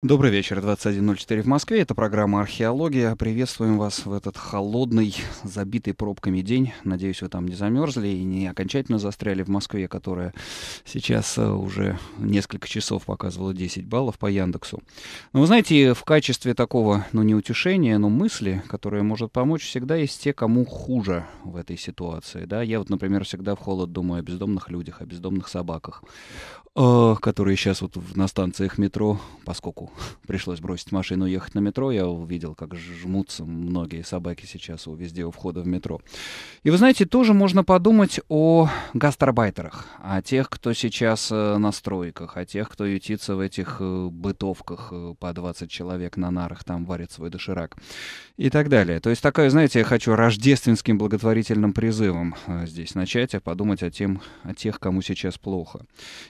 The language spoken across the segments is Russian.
Добрый вечер, 21.04 в Москве. Это программа «Археология». Приветствуем вас в этот холодный, забитый пробками день. Надеюсь, вы там не замерзли и не окончательно застряли в Москве, которая сейчас э, уже несколько часов показывала 10 баллов по Яндексу. Но вы знаете, в качестве такого, ну не утешения, но мысли, которая может помочь, всегда есть те, кому хуже в этой ситуации. Да? Я вот, например, всегда в холод думаю о бездомных людях, о бездомных собаках, э, которые сейчас вот на станциях метро, поскольку Пришлось бросить машину и ехать на метро. Я увидел, как жмутся многие собаки сейчас у везде у входа в метро. И вы знаете, тоже можно подумать о гастарбайтерах, о тех, кто сейчас э, на стройках, о тех, кто ютится в этих э, бытовках э, по 20 человек на нарах, там варит свой доширак и так далее. То есть такая, знаете, я хочу рождественским благотворительным призывом здесь начать, а подумать о, тем, о тех, кому сейчас плохо.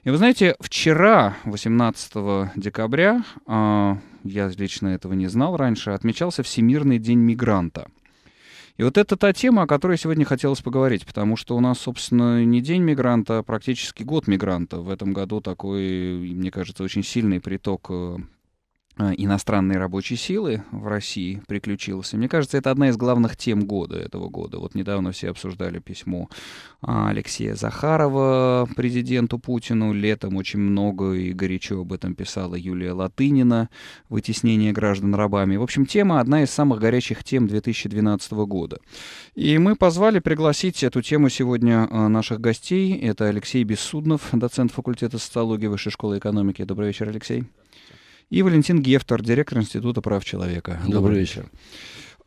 И вы знаете, вчера, 18 декабря, а, я лично этого не знал раньше, отмечался Всемирный день мигранта. И вот это та тема, о которой сегодня хотелось поговорить, потому что у нас, собственно, не день мигранта, а практически год мигранта. В этом году такой, мне кажется, очень сильный приток э, Э, иностранной рабочей силы в России приключился. Мне кажется, это одна из главных тем года этого года. Вот недавно все обсуждали письмо а, Алексея Захарова президенту Путину. Летом очень много и горячо об этом писала Юлия Латынина «Вытеснение граждан рабами». В общем, тема одна из самых горячих тем 2012 года. И мы позвали пригласить эту тему сегодня э, наших гостей. Это Алексей Бессуднов, доцент факультета социологии Высшей школы экономики. Добрый вечер, Алексей и Валентин Гефтер, директор Института прав человека. Добрый, Добрый вечер. вечер.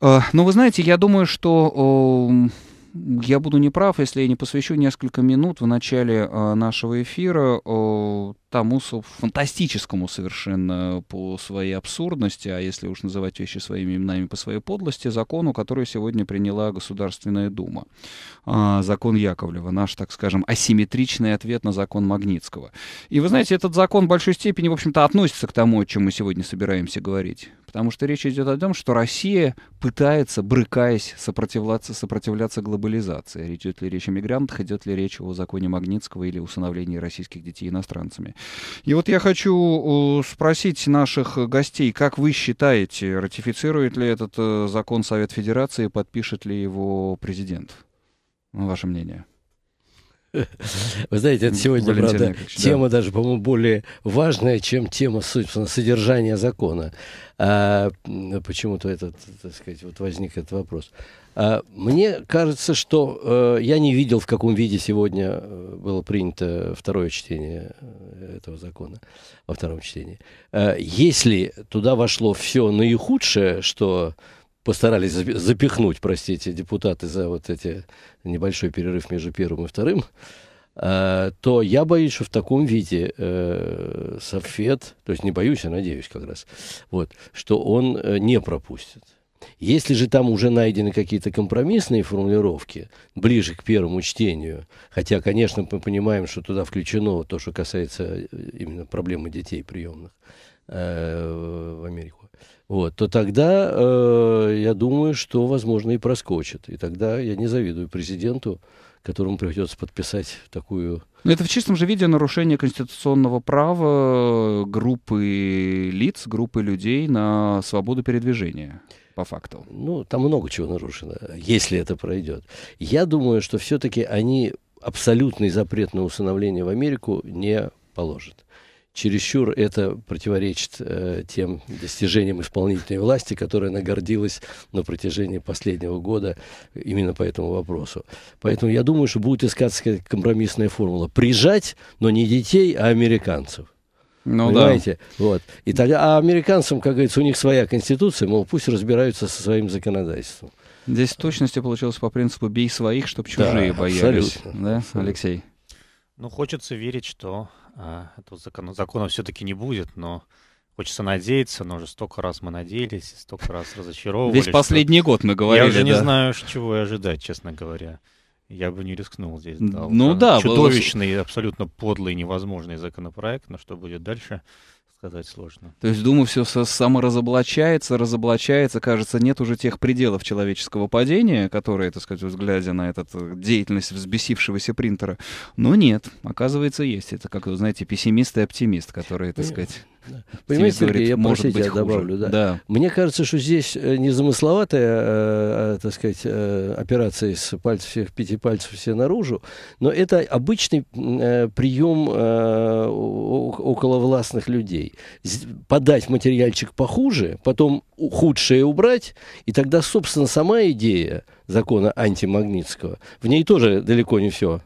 А, ну, вы знаете, я думаю, что я буду неправ, если я не посвящу несколько минут в начале а, нашего эфира тому фантастическому совершенно по своей абсурдности, а если уж называть вещи своими именами по своей подлости, закону, который сегодня приняла Государственная Дума. А, закон Яковлева, наш, так скажем, асимметричный ответ на закон Магнитского. И вы знаете, этот закон в большой степени, в общем-то, относится к тому, о чем мы сегодня собираемся говорить. Потому что речь идет о том, что Россия пытается, брыкаясь, сопротивляться, сопротивляться глобализации. Идет ли речь о мигрантах, идет ли речь о законе Магнитского или усыновлении российских детей иностранцами. И вот я хочу спросить наших гостей, как вы считаете, ратифицирует ли этот э, закон Совет Федерации, подпишет ли его президент? Ну, ваше мнение? Вы знаете, это сегодня, Валентин правда, Яковлевич, тема да. даже, по-моему, более важная, чем тема, собственно, содержания закона. А, почему-то этот, так сказать, вот возник этот вопрос. А, мне кажется, что э, я не видел, в каком виде сегодня э, было принято второе чтение э, этого закона во втором чтении. А, если туда вошло все наихудшее, что постарались запихнуть, простите, депутаты за вот эти небольшой перерыв между первым и вторым, а, то я боюсь, что в таком виде э, Софет, то есть не боюсь, а надеюсь как раз, вот, что он не пропустит. Если же там уже найдены какие-то компромиссные формулировки, ближе к первому чтению, хотя, конечно, мы понимаем, что туда включено то, что касается э, именно проблемы детей приемных э, в Америку, вот, то тогда э, я думаю, что, возможно, и проскочит. И тогда я не завидую президенту, которому придется подписать такую... Но ну, это в чистом же виде нарушение конституционного права группы лиц, группы людей на свободу передвижения по факту? Ну, там много чего нарушено, если это пройдет. Я думаю, что все-таки они абсолютный запрет на усыновление в Америку не положат. Чересчур это противоречит э, тем достижениям исполнительной власти, которая нагордилась на протяжении последнего года именно по этому вопросу. Поэтому я думаю, что будет искаться компромиссная формула. Прижать, но не детей, а американцев. Ну, понимаете? Да. Вот. И а американцам, как говорится, у них своя конституция, мол, пусть разбираются со своим законодательством. Здесь в точности получилось по принципу «бей своих, чтобы чужие да, боялись». Абсолютно. Да, Алексей? Ну, хочется верить, что а, этого закона, закона все-таки не будет, но Хочется надеяться, но уже столько раз мы надеялись, столько раз разочаровывались. Весь последний год мы говорили. Я уже да. не знаю, чего и ожидать, честно говоря. Я бы не рискнул здесь. Дал. Ну да. да чудовищный, было... абсолютно подлый, невозможный законопроект, но что будет дальше, сказать сложно. То есть Дума все саморазоблачается, разоблачается, кажется, нет уже тех пределов человеческого падения, которые, так сказать, взглядя на этот э, деятельность взбесившегося принтера. Но нет, оказывается, есть. Это как, вы знаете, пессимист и оптимист, которые, так э, сказать... Понимаете, Сергей, я, может простите, быть, я добавлю. Да. да. Мне кажется, что здесь э, незамысловатая, э, э, так сказать, э, операция из пальцев всех, пяти пальцев все наружу, но это обычный э, прием э, околовластных людей. Подать материальчик похуже, потом худшее убрать, и тогда, собственно, сама идея закона антимагнитского, в ней тоже далеко не все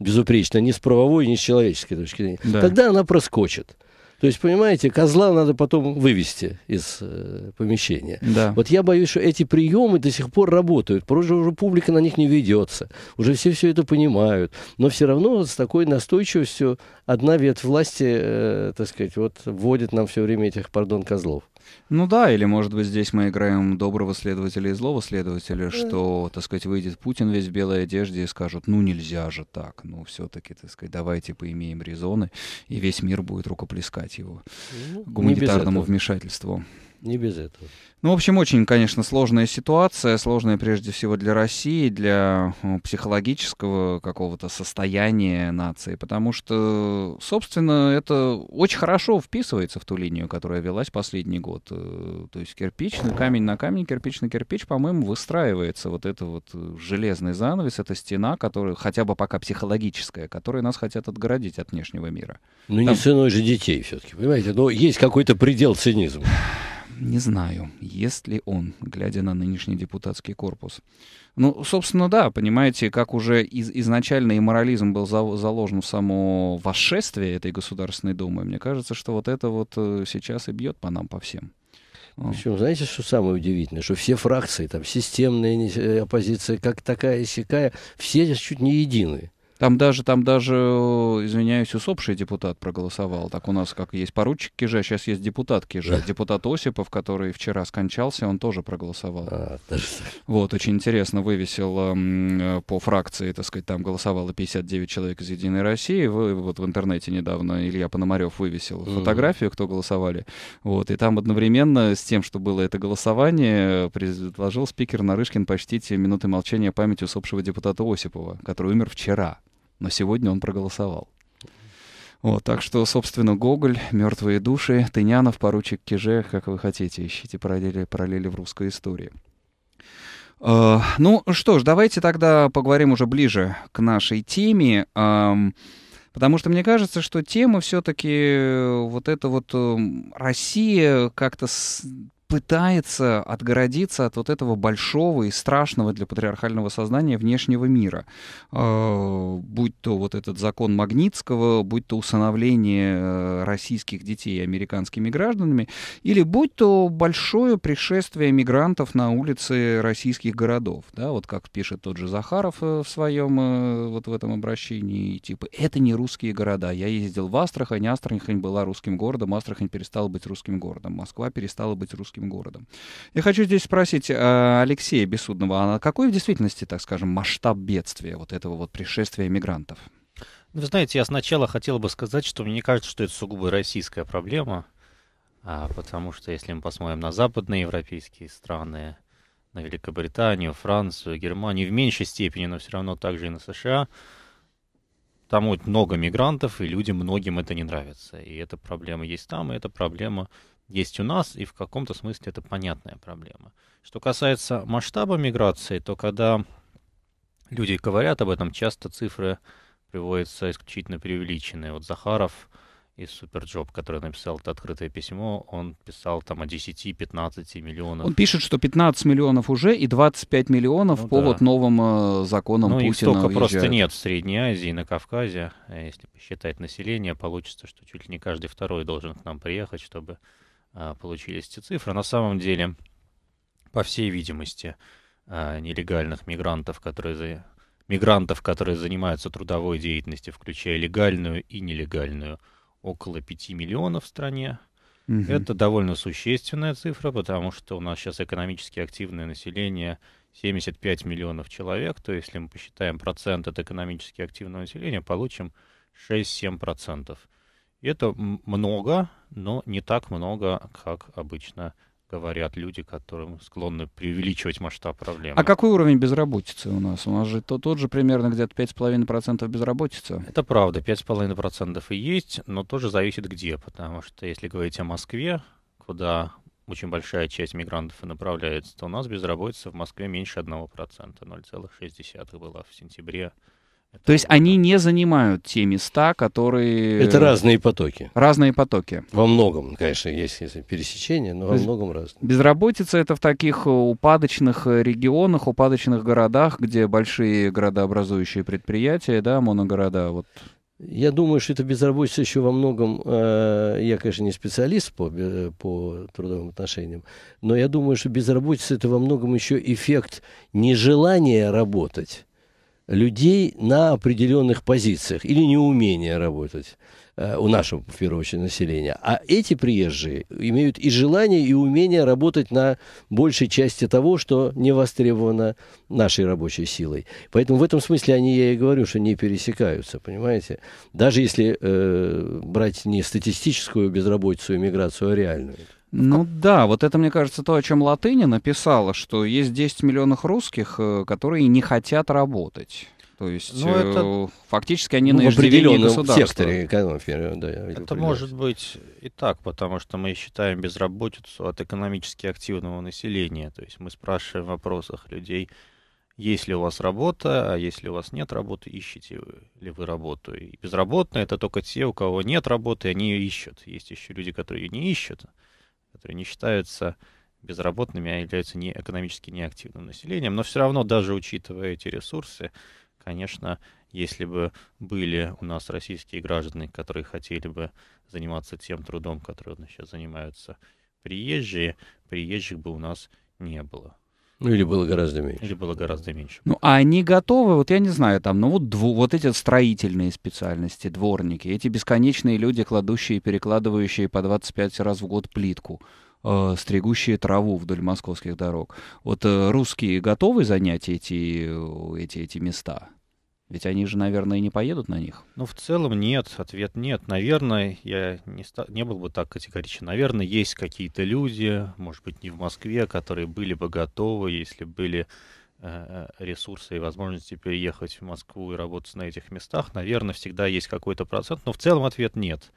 безупречно, ни с правовой, ни с человеческой точки зрения. Да. Тогда она проскочит. То есть, понимаете, козла надо потом вывести из э, помещения. Да. Вот я боюсь, что эти приемы до сих пор работают. Просто уже публика на них не ведется. Уже все все это понимают. Но все равно с такой настойчивостью одна ветвь власти, э, так сказать, вот вводит нам все время этих, пардон, козлов. Ну да, или, может быть, здесь мы играем доброго следователя и злого следователя, что, так сказать, выйдет Путин весь в белой одежде и скажут, ну нельзя же так, ну все-таки, так сказать, давайте поимеем резоны, и весь мир будет рукоплескать его ну, гуманитарному вмешательству. Не без этого. Ну, в общем, очень, конечно, сложная ситуация, сложная прежде всего для России, для э, психологического какого-то состояния нации, потому что, собственно, это очень хорошо вписывается в ту линию, которая велась последний год. Э, то есть кирпичный камень на камень, кирпич на кирпич, по-моему, выстраивается вот это вот э, железный занавес, эта стена, которая хотя бы пока психологическая, которая нас хотят отгородить от внешнего мира. Ну, Там... не ценой же детей все-таки, понимаете? Но есть какой-то предел цинизма не знаю, есть ли он, глядя на нынешний депутатский корпус. Ну, собственно, да, понимаете, как уже из, изначально и морализм был за, заложен в само восшествие этой Государственной Думы, мне кажется, что вот это вот э, сейчас и бьет по нам, по всем. А. Причем, знаете, что самое удивительное, что все фракции, там, системная э, оппозиция, как такая, сякая, все здесь чуть не единые. Там даже, там даже, э, извиняюсь, усопший депутат проголосовал. Так у нас как есть поручик Кижа, сейчас есть депутат Кижа. Да. Депутат Осипов, который вчера скончался, он тоже проголосовал. А, Вот, очень интересно, вывесил э, по фракции, так сказать, там голосовало 59 человек из «Единой России». Вы, вот в интернете недавно Илья Пономарев вывесил mm фотографию, кто голосовали. Вот, и там одновременно с тем, что было это голосование, предложил спикер Нарышкин почтить минуты молчания памяти усопшего депутата Осипова, который умер вчера но сегодня он проголосовал. Вот, так что, собственно, Гоголь, «Мертвые души», Тынянов, поручик Киже, как вы хотите, ищите параллели, параллели в русской истории. Э, ну что ж, давайте тогда поговорим уже ближе к нашей теме. Э, Потому что мне кажется, что тема все-таки э, вот эта вот эм, Россия как-то пытается отгородиться от вот этого большого и страшного для патриархального сознания внешнего мира. А, будь то вот этот закон Магнитского, будь то усыновление э, российских детей американскими гражданами, или будь то большое пришествие мигрантов на улицы российских городов. Да, вот как пишет тот же Захаров э, в своем э, вот в этом обращении, типа, это не русские города. Я ездил в Астрахань, Астрахань была русским городом, Астрахань перестала быть русским городом, Москва перестала быть русским русским городом. Я хочу здесь спросить э, Алексея Бессудного, а какой в действительности, так скажем, масштаб бедствия вот этого вот пришествия мигрантов? Ну, вы знаете, я сначала хотел бы сказать, что мне не кажется, что это сугубо российская проблема, а, потому что если мы посмотрим на западные европейские страны, на Великобританию, Францию, Германию, в меньшей степени, но все равно также и на США, там вот много мигрантов, и людям, многим это не нравится. И эта проблема есть там, и эта проблема есть у нас, и в каком-то смысле это понятная проблема. Что касается масштаба миграции, то когда люди говорят об этом, часто цифры приводятся исключительно преувеличенные. Вот Захаров из Суперджоп, который написал это открытое письмо, он писал там о 10-15 миллионов. Он пишет, что 15 миллионов уже и 25 миллионов ну, по да. вот новым э, законам ну, Путина. Ну, их столько въезжают. просто нет в Средней Азии и на Кавказе. Э, если посчитать население, получится, что чуть ли не каждый второй должен к нам приехать, чтобы а, получились эти цифры. На самом деле, по всей видимости, а, нелегальных мигрантов, которые мигрантов, которые занимаются трудовой деятельностью, включая легальную и нелегальную, около 5 миллионов в стране. Угу. Это довольно существенная цифра, потому что у нас сейчас экономически активное население 75 миллионов человек, то есть, если мы посчитаем процент от экономически активного населения, получим 6-7 процентов. Это много, но не так много, как обычно говорят люди, которым склонны преувеличивать масштаб проблемы. А какой уровень безработицы у нас? У нас же то, тот же примерно где-то 5,5% безработицы. Это правда, 5,5% и есть, но тоже зависит где, потому что если говорить о Москве, куда очень большая часть мигрантов и направляется, то у нас безработица в Москве меньше 1%, 0,6 была в сентябре то есть они не занимают те места, которые... Это разные потоки. Разные потоки. Во многом, конечно, есть, есть пересечения, но во многом разные. Безработица это в таких упадочных регионах, упадочных городах, где большие городообразующие предприятия, да, моногорода, вот я думаю, что это безработица еще во многом, э, я, конечно, не специалист по, по трудовым отношениям, но я думаю, что безработица это во многом еще эффект нежелания работать людей на определенных позициях или неумение работать э, у нашего, в первую очередь, населения. А эти приезжие имеют и желание, и умение работать на большей части того, что не востребовано нашей рабочей силой. Поэтому в этом смысле они, я и говорю, что не пересекаются, понимаете? Даже если э, брать не статистическую безработицу, и а миграцию, а реальную. Ну да, вот это, мне кажется, то, о чем Латыни написала, что есть 10 миллионов русских, э, которые не хотят работать. То есть ну, это... Э, фактически они ну, на иждивении государства. секторе экономики. Да, это может быть и так, потому что мы считаем безработицу от экономически активного населения. То есть мы спрашиваем в вопросах людей, есть ли у вас работа, а если у вас нет работы, ищете ли вы работу. И безработные — это только те, у кого нет работы, они ее ищут. Есть еще люди, которые ее не ищут которые не считаются безработными, а являются не экономически неактивным населением. Но все равно, даже учитывая эти ресурсы, конечно, если бы были у нас российские граждане, которые хотели бы заниматься тем трудом, который сейчас занимаются приезжие, приезжих бы у нас не было. Ну, или было гораздо меньше. Или было гораздо меньше. Ну, а они готовы, вот я не знаю, там, ну, вот, дву, вот эти строительные специальности, дворники, эти бесконечные люди, кладущие и перекладывающие по 25 раз в год плитку, э, стригущие траву вдоль московских дорог. Вот э, русские готовы занять эти, э, эти, эти места? Ведь они же, наверное, и не поедут на них. Ну, в целом нет, ответ нет. Наверное, я не, ста- не был бы так категоричен. Наверное, есть какие-то люди, может быть, не в Москве, которые были бы готовы, если были э, э, ресурсы и возможности переехать в Москву и работать на этих местах. Наверное, всегда есть какой-то процент, но в целом ответ нет.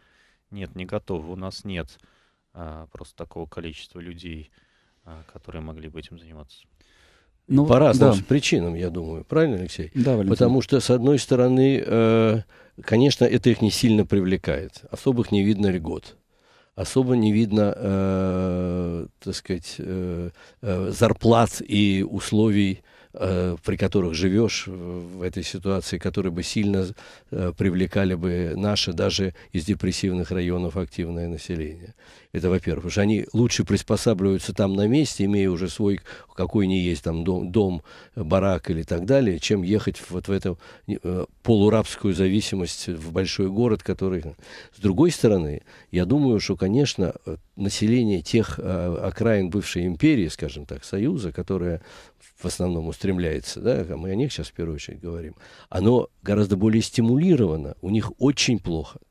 Нет, не готовы, у нас нет э, просто такого количества людей, э, которые могли бы этим заниматься. Ну, По разным да. причинам, я думаю. Правильно, Алексей? Да, Валентин. Потому что, с одной стороны, э, конечно, это их не сильно привлекает. Особых не видно льгот. Особо не видно, э, так сказать, э, зарплат и условий, при которых живешь в этой ситуации, которые бы сильно привлекали бы наше, даже из депрессивных районов, активное население. Это, во-первых, потому что они лучше приспосабливаются там на месте, имея уже свой какой ни есть там дом, дом барак или так далее, чем ехать вот в эту э, полурабскую зависимость в большой город, который... С другой стороны, я думаю, что, конечно, население тех э, окраин бывшей империи, скажем так, Союза, которое в основном устремляется, да, а мы о них сейчас в первую очередь говорим, оно гораздо более стимулировано, у них очень плохо –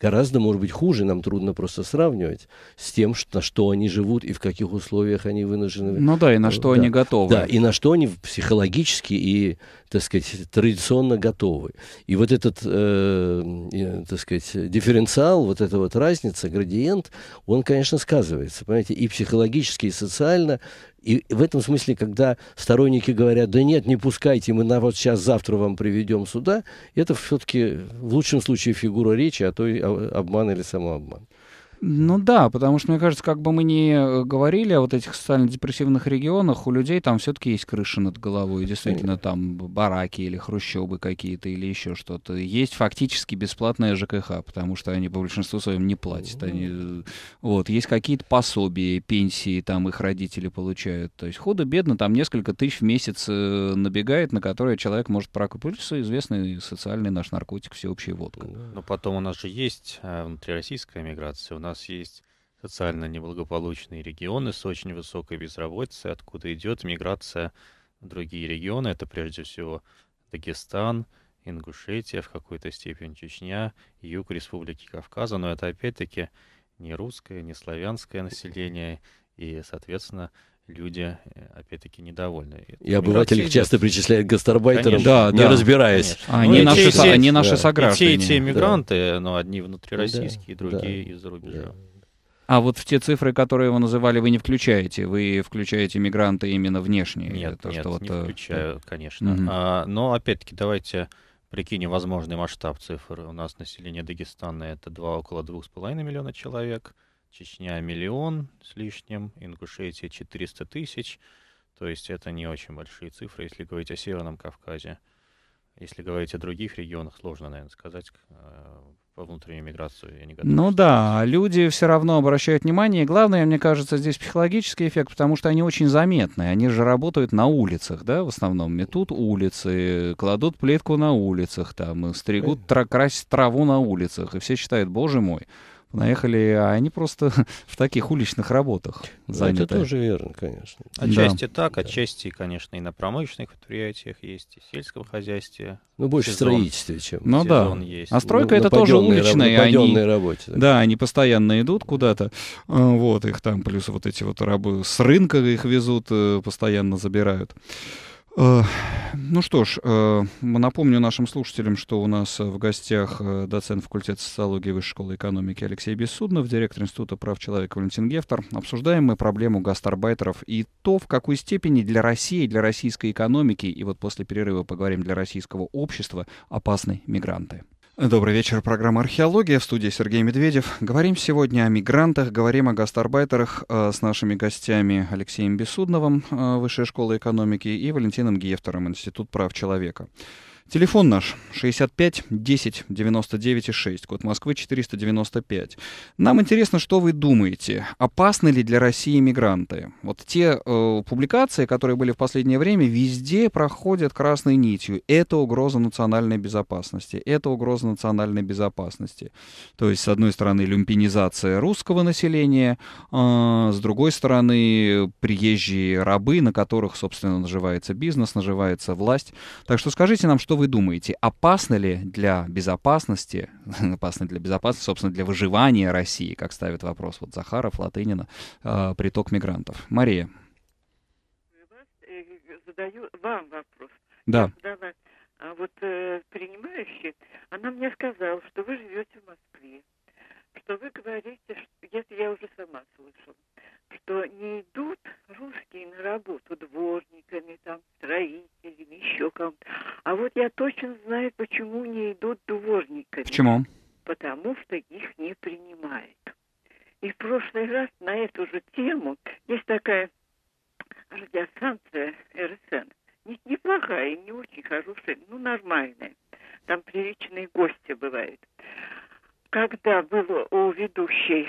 гораздо, может быть, хуже, нам трудно просто сравнивать с тем, что, на что они живут и в каких условиях они вынуждены. Ну да, и на э, что да. они готовы. Да, и на что они психологически и, так сказать, традиционно готовы. И вот этот, э, так сказать, дифференциал, вот эта вот разница, градиент, он, конечно, сказывается, понимаете, и психологически, и социально и в этом смысле, когда сторонники говорят, да нет, не пускайте, мы на вот сейчас завтра вам приведем сюда, это все-таки в лучшем случае фигура речи, а то и обман или самообман. Ну да, потому что, мне кажется, как бы мы ни э, говорили о вот этих социально-депрессивных регионах, у людей там все-таки есть крыша над головой, действительно, там бараки или хрущобы какие-то или еще что-то. Есть фактически бесплатная ЖКХ, потому что они по большинству своим не платят. Они, ну э, вот, есть какие-то пособия, пенсии там их родители получают. То есть худо-бедно там несколько тысяч в месяц э, набегает, на которые человек может прокупиться. Известный социальный наш наркотик, всеобщая водка. Ну Но потом у нас же есть внутрироссийская миграция, нас есть социально неблагополучные регионы с очень высокой безработицей, откуда идет миграция в другие регионы. Это прежде всего Дагестан, Ингушетия, в какой-то степени Чечня, юг Республики Кавказа. Но это опять-таки не русское, не славянское население, и, соответственно, люди, э, опять-таки, недовольны. И обыватели их часто причисляют к гастарбайтерам, да, да, не разбираясь. А, они, ну, наши, те, они наши да. сограждане. И те, и мигранты, да. но ну, одни внутрироссийские, да, другие да, из-за рубежа. Да. А вот в те цифры, которые вы называли, вы не включаете, вы включаете мигранты именно внешние? Нет, то, нет, что не вот... включаю, конечно. Угу. А, но, опять-таки, давайте прикинем возможный масштаб цифр. У нас население Дагестана — это два около 2,5 миллиона человек — Чечня миллион с лишним, Ингушетия 400 тысяч. То есть это не очень большие цифры, если говорить о Северном Кавказе. Если говорить о других регионах, сложно, наверное, сказать э, по внутренней миграции. Я не готов, ну да, а люди все равно обращают внимание. И главное, мне кажется, здесь психологический эффект, потому что они очень заметны. Они же работают на улицах, да, в основном. Метут улицы, кладут плитку на улицах, там, стригут, тра- красят траву на улицах. И все считают, боже мой, Наехали, а они просто в таких уличных работах заняты. Это тоже верно, конечно. Отчасти да. так, отчасти, конечно, и на промышленных предприятиях есть, и в сельском хозяйстве. Ну, больше сезон, в строительстве, чем ну, сезон да. есть. А стройка ну, это тоже уличная. Раб- они, работе, да. да, они постоянно идут куда-то, а, вот их там, плюс вот эти вот рабы с рынка их везут, э, постоянно забирают. Э, ну что ж, э, напомню нашим слушателям, что у нас э, в гостях доцент факультета социологии Высшей школы экономики Алексей Бессуднов, директор Института прав человека Валентин Гефтер. Обсуждаем мы проблему гастарбайтеров и то, в какой степени для России, для российской экономики, и вот после перерыва поговорим для российского общества, опасны мигранты. Добрый вечер, программа «Археология», в студии Сергей Медведев. Говорим сегодня о мигрантах, говорим о гастарбайтерах э, с нашими гостями Алексеем Бесудновым, э, высшей школы экономики, и Валентином Гефтером, Институт прав человека. Телефон наш 65 10 99 6, код Москвы 495. Нам интересно, что вы думаете. Опасны ли для России мигранты? Вот те э, публикации, которые были в последнее время, везде проходят красной нитью. Это угроза национальной безопасности. Это угроза национальной безопасности. То есть, с одной стороны, люмпинизация русского населения, э, с другой стороны, приезжие рабы, на которых, собственно, наживается бизнес, наживается власть. Так что скажите нам, что вы думаете, опасно ли для безопасности, опасно для безопасности, собственно, для выживания России, как ставит вопрос вот Захаров, Латынина, э, приток мигрантов? Мария. Задаю вам вопрос. Да. Задала, а вот э, принимающая, она мне сказала, что вы живете в Москве, что вы говорите, что, если я уже сама слышала, что не идут русские на работу дворниками, там, строителями, еще кому-то. А вот я точно знаю, почему не идут дворниками. Почему? Потому что их не принимают. И в прошлый раз на эту же тему есть такая радиостанция РСН. Не, неплохая, не очень хорошая, ну нормальная. Там приличные гости бывают когда был у ведущей.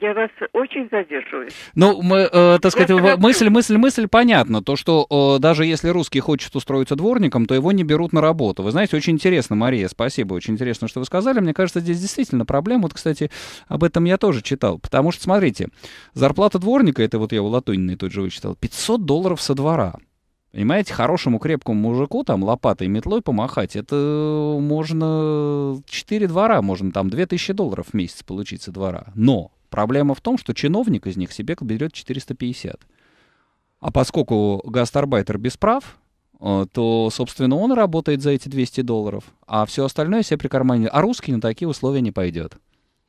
Я вас очень задерживаю. Ну, мы, э, так сказать, Я мысль, мысль, мысль понятно, То, что э, даже если русский хочет устроиться дворником, то его не берут на работу. Вы знаете, очень интересно, Мария, спасибо, очень интересно, что вы сказали. Мне кажется, здесь действительно проблема. Вот, кстати, об этом я тоже читал. Потому что, смотрите, зарплата дворника, это вот я у Латуниной тут же вычитал, 500 долларов со двора. Понимаете, хорошему крепкому мужику там лопатой и метлой помахать, это можно 4 двора, можно там 2000 долларов в месяц получить со двора. Но проблема в том, что чиновник из них себе берет 450. А поскольку гастарбайтер без прав, э, то, собственно, он работает за эти 200 долларов, а все остальное себе прикарманивает. А русский на такие условия не пойдет.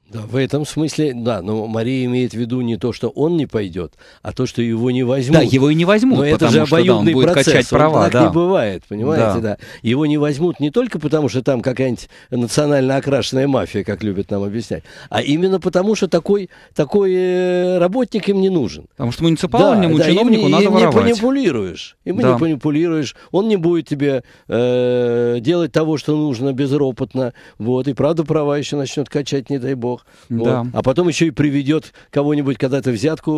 Да, в этом смысле, да, но Мария имеет в виду не то, что он не пойдет, а то, что его не возьмут. Да, его и не возьмут, но потому это же обоюдный что, да, он будет процесс, качать права, он, да. так не бывает, понимаете, да. да. Его не возьмут не только потому, что там какая-нибудь национально окрашенная мафия, как любят нам объяснять, а именно потому, что такой, такой э, работник им не нужен. Потому что муниципальному да, да, чиновнику им, надо им воровать. не манипулируешь, им да. не манипулируешь, он не будет тебе э, делать того, что нужно безропотно, вот, и правда права еще начнет качать, не дай бог сделал. Да. Вот. А потом еще и приведет кого-нибудь когда-то взятку,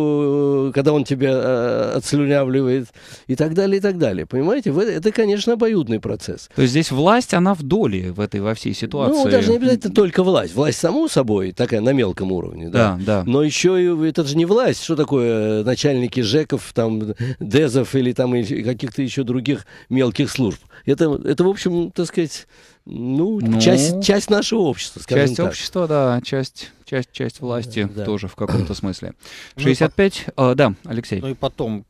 э, когда он тебя э, отслюнявливает и так далее, и так далее. Понимаете? Это, конечно, обоюдный процесс. То есть здесь власть, она в доле в этой, во всей ситуации. Ну, даже не обязательно только власть. Власть само собой такая на мелком уровне. Да, да. да. Но еще и это же не власть. Что такое э, начальники ЖЭКов, там, ДЭЗов или там каких-то еще других мелких служб? Это, это в общем, так сказать, ну, ну часть, часть нашего общества, скажем Часть так. общества, да, часть, часть, часть власти да. тоже в каком-то смысле. 65, ну, э, да, Алексей. Ну и потом,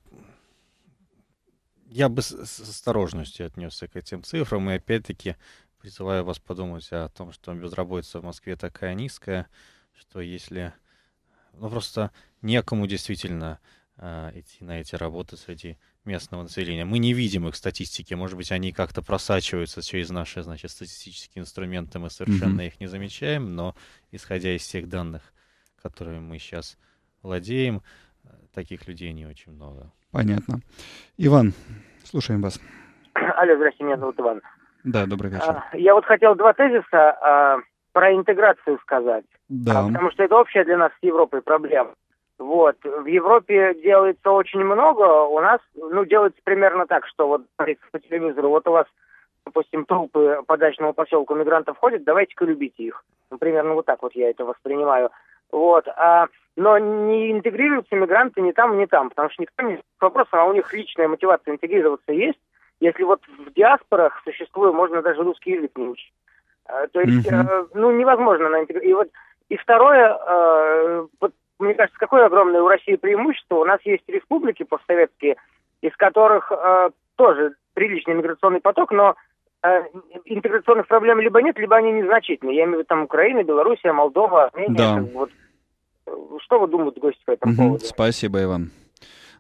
я бы с, с осторожностью отнесся к этим цифрам, и опять-таки призываю вас подумать о том, что безработица в Москве такая низкая, что если, ну просто некому действительно идти а, на эти работы среди местного населения. Мы не видим их статистики, может быть, они как-то просачиваются через наши, значит, статистические инструменты, мы совершенно mm-hmm. их не замечаем, но исходя из тех данных, которыми мы сейчас владеем, таких людей не очень много. Понятно. Иван, слушаем вас. Алло, здравствуйте, меня зовут Иван. Да, добрый а, вечер. Я вот хотел два тезиса а, про интеграцию сказать. Да. Потому что это общая для нас с Европой проблема. Вот. В Европе делается очень много. У нас, ну, делается примерно так, что вот по телевизору, вот у вас, допустим, трупы по дачному поселку мигрантов ходят, давайте-ка любите их. Ну, примерно вот так вот я это воспринимаю. Вот. А, но не интегрируются мигранты ни там, ни там, потому что никто не вопросом, а у них личная мотивация интегрироваться есть. Если вот в диаспорах существует, можно даже русский язык не учить. А, то есть, mm-hmm. Э, ну, невозможно на интеграцию. И вот и второе, э, мне кажется, какое огромное у России преимущество. У нас есть республики постсоветские, из которых э, тоже приличный миграционный поток, но э, интеграционных проблем либо нет, либо они незначительные. Я имею в виду там Украина, Белоруссия, Молдова, Армения. Да. вот, э, что вы думаете, гости, по этому угу, поводу? Спасибо, Иван.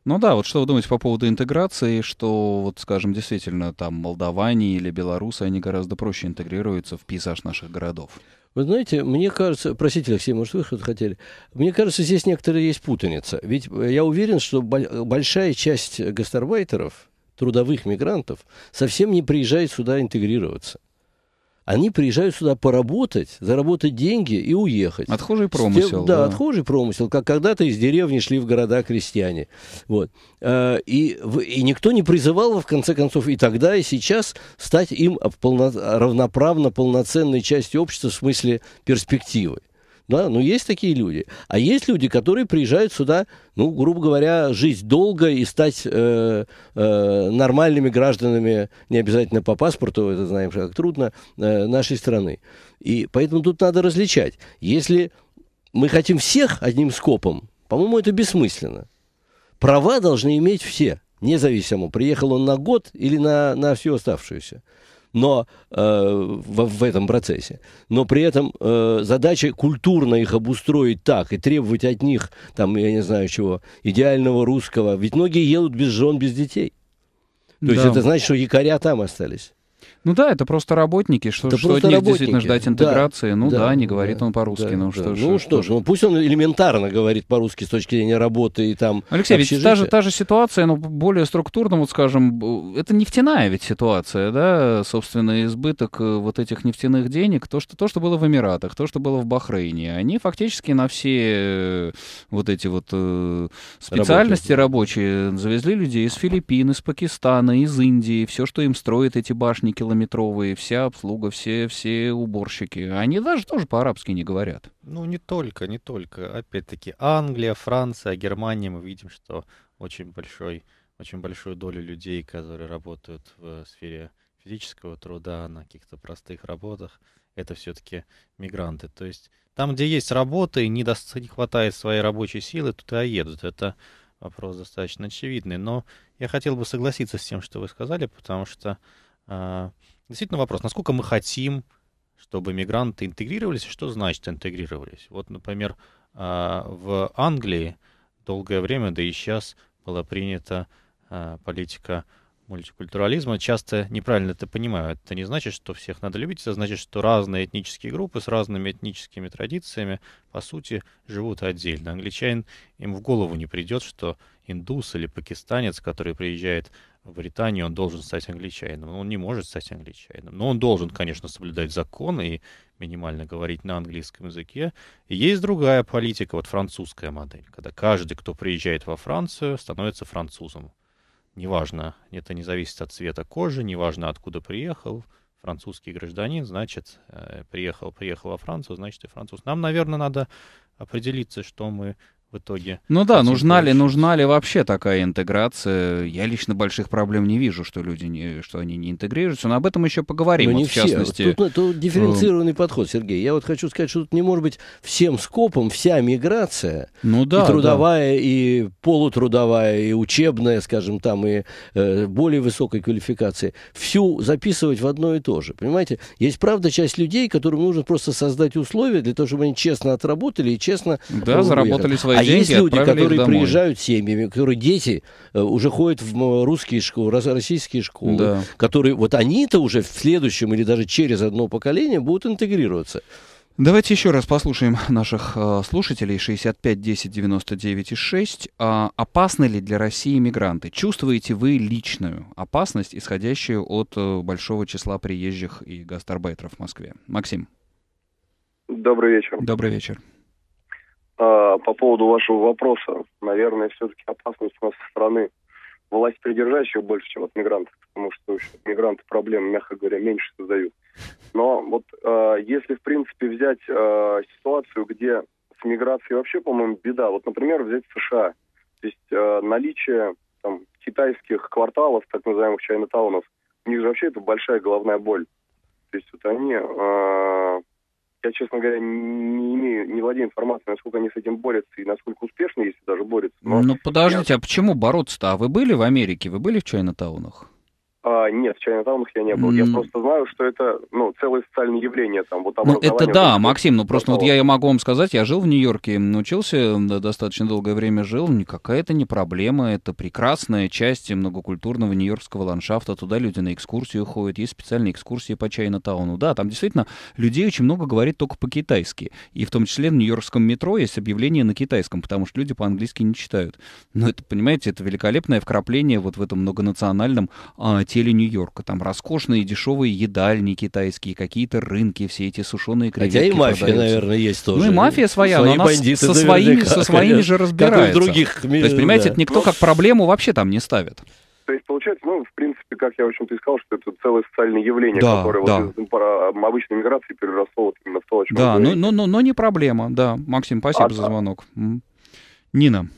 Ну да, вот что вы думаете по поводу интеграции, что вот, скажем, действительно там молдаване или белорусы, они гораздо проще интегрируются в пейзаж наших городов? Вы знаете, мне кажется, простите, Алексей, может, вы что-то хотели. Мне кажется, здесь некоторые есть путаница. Ведь э, я уверен, что большая часть гастарбайтеров, трудовых мигрантов, совсем не приезжает сюда интегрироваться. Они приезжают сюда поработать, заработать деньги и уехать. Отхожий промысел. Те, да, да, отхожий промысел, как когда-то из деревни шли в города крестьяне. Вот. Э, и, и никто не призывал, в конце концов, и тогда, и сейчас стать им полно, равноправно полноценной частью общества в смысле перспективы. Да, ну есть такие люди. А есть люди, которые приезжают сюда, ну, грубо говоря, жить долго и стать э, э, нормальными гражданами, не обязательно по паспорту, это знаем, как трудно, э, нашей страны. И поэтому тут надо различать. Если мы хотим всех одним скопом, по-моему, это бессмысленно. Права должны иметь все, независимо, приехал он на год или на, на всю оставшуюся но э, в, в этом процессе. Но при этом э, задача культурно их обустроить так и требовать от них, там, я не знаю чего, идеального русского. Ведь многие едут без жен, без детей. То да. есть это значит, что якоря там остались. Ну да, это просто работники, что, это что просто от них работники. действительно ждать интеграции. Да, ну да, да не говорит да, он по-русски. Да, ну, да. Что, ну что, что же, ну, пусть он элементарно говорит по-русски с точки зрения работы и там Алексей, ведь та же, та же ситуация, но более структурно, вот скажем, это нефтяная ведь ситуация, да, собственно, избыток э, вот этих нефтяных денег, то, что, то, что было в Эмиратах, то, что было в Бахрейне, они фактически на все э, вот эти вот э, специальности рабочие. рабочие завезли людей из Филиппин, из Пакистана, из Индии, все, что им строят эти башни, полуметровые, вся обслуга, все, все уборщики. Они даже тоже по-арабски не говорят. Ну, не только, не только. Опять-таки, Англия, Франция, Германия, мы видим, что очень большой, очень большую долю людей, которые работают в сфере физического труда, на каких-то простых работах, это все-таки мигранты. То есть там, где есть работа и не, до... не хватает своей рабочей силы, туда едут. Это вопрос достаточно очевидный. Но я хотел бы согласиться с тем, что вы сказали, потому что а, действительно вопрос, насколько мы хотим, чтобы мигранты интегрировались, и что значит интегрировались? Вот, например, а, в Англии долгое время, да и сейчас, была принята а, политика мультикультурализма. Часто неправильно это понимают. Это не значит, что всех надо любить, это значит, что разные этнические группы с разными этническими традициями, по сути, живут отдельно. Англичанин им в голову не придет, что индус или пакистанец, который приезжает в Британии он должен стать англичанином. Он не может стать англичанином. Но он должен, конечно, соблюдать законы и минимально говорить на английском языке. И есть другая политика, вот французская модель, когда каждый, кто приезжает во Францию, становится французом. Неважно, это не зависит от цвета кожи, неважно, откуда приехал. Французский гражданин, значит, э, приехал, приехал во Францию, значит, и француз. Нам, наверное, надо определиться, что мы в итоге. Ну да, нужна ли, нужна ли вообще такая интеграция? Я лично больших проблем не вижу, что люди не, что они не интегрируются, но об этом еще поговорим. Но вот не в частности. Тут, тут дифференцированный um... подход, Сергей. Я вот хочу сказать, что тут не может быть всем скопом вся миграция, ну да, и трудовая, да. и полутрудовая, и учебная, скажем там, и э, более высокой квалификации, всю записывать в одно и то же. Понимаете, есть правда часть людей, которым нужно просто создать условия для того, чтобы они честно отработали и честно да, э, заработали свои а а деньги, есть люди, которые приезжают семьями, которые дети э, уже ходят в русские школы, российские школы, да. которые вот они-то уже в следующем или даже через одно поколение будут интегрироваться. Давайте еще раз послушаем наших э, слушателей 65 10 99 и 6. А, опасны ли для России мигранты? Чувствуете вы личную опасность, исходящую от э, большого числа приезжих и гастарбайтеров в Москве? Максим. Добрый вечер. Добрый вечер. А, по поводу вашего вопроса, наверное, все-таки опасность у нас со стороны власть придержащих больше, чем от мигрантов, потому что мигранты проблем, мягко говоря, меньше создают. Но вот э, если, в принципе, взять э, ситуацию, где с миграцией вообще, по-моему, беда, вот, например, взять США, то есть э, наличие там, китайских кварталов, так называемых чайно-таунов, у них же вообще это большая головная боль. То есть вот они э, я, честно говоря, не имею, не владею информацией, насколько они с этим борются и насколько успешно, если даже борются. Но ну, подождите, я... а почему бороться-то? А вы были в Америке? Вы были в Чайнатаунах? А, нет, в Чайнатаунах я не был. Mm. Я просто знаю, что это ну, целое социальное явление. Там, вот ну, это да, Максим, ну просто вот я, я могу вам сказать, я жил в Нью-Йорке, учился, да, достаточно долгое время жил, никакая это не проблема, это прекрасная часть многокультурного нью-йоркского ландшафта, туда люди на экскурсию ходят, есть специальные экскурсии по Чайнатауну. Да, там действительно людей очень много говорит только по-китайски, и в том числе в нью-йоркском метро есть объявление на китайском, потому что люди по-английски не читают. Но ну, это, понимаете, это великолепное вкрапление вот в этом многонациональном а, теле Нью-Йорка. Там роскошные дешевые едальни китайские, какие-то рынки, все эти сушеные креветки. Хотя и мафия, продаются. наверное, есть тоже. Ну и мафия своя, Свои но она со своими, со своими же разбирается. Как и других. То есть, понимаете, да. это никто как проблему вообще там не ставит. То есть получается, ну, в принципе, как я, в общем-то, и сказал, что это целое социальное явление, да, которое да. вот из ну, обычной миграции переросло вот именно в то, о чем Да, но, но, но, но не проблема, да. Максим, спасибо а, за а звонок. Да. Нина.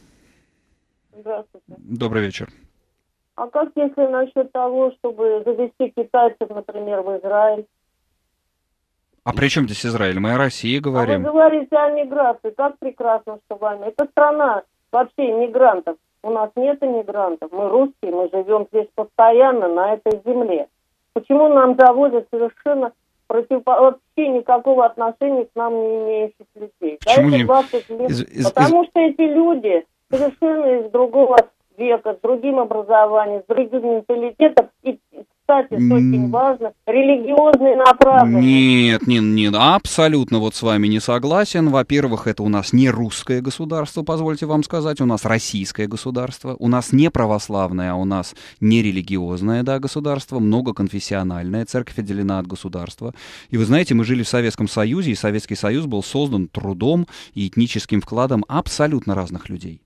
Здравствуйте. Добрый вечер. А как если насчет того, чтобы завести китайцев, например, в Израиль? А при чем здесь Израиль? Мы о России говорим. А вы говорите о миграции. Как прекрасно, что вами. Это страна вообще иммигрантов. У нас нет иммигрантов. Мы русские, мы живем здесь постоянно, на этой земле. Почему нам заводят совершенно против... вообще никакого отношения к нам не имеющих людей? Почему не... Из... Потому из... что эти люди совершенно из другого века, с другим образованием, с другим менталитетом. И, кстати, mm. очень важно, религиозные направления. Нет, нет, нет, абсолютно вот с вами не согласен. Во-первых, это у нас не русское государство, позвольте вам сказать, у нас российское государство, у нас не православное, а у нас не религиозное, да, государство, многоконфессиональное, церковь отделена от государства. И вы знаете, мы жили в Советском Союзе, и Советский Союз был создан трудом и этническим вкладом абсолютно разных людей.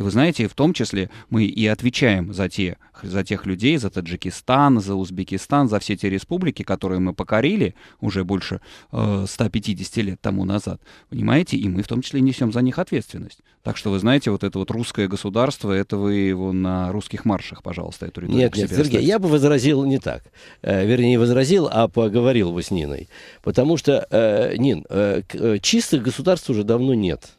И вы знаете, в том числе мы и отвечаем за, те, за тех людей, за Таджикистан, за Узбекистан, за все те республики, которые мы покорили уже больше э, 150 лет тому назад. Понимаете? И мы в том числе несем за них ответственность. Так что вы знаете, вот это вот русское государство, это вы его на русских маршах, пожалуйста, эту риторику Нет, нет, Сергей, оставьте. я бы возразил не так. Э, вернее, не возразил, а поговорил бы с Ниной. Потому что, э, Нин, э, э чистых государств уже давно нет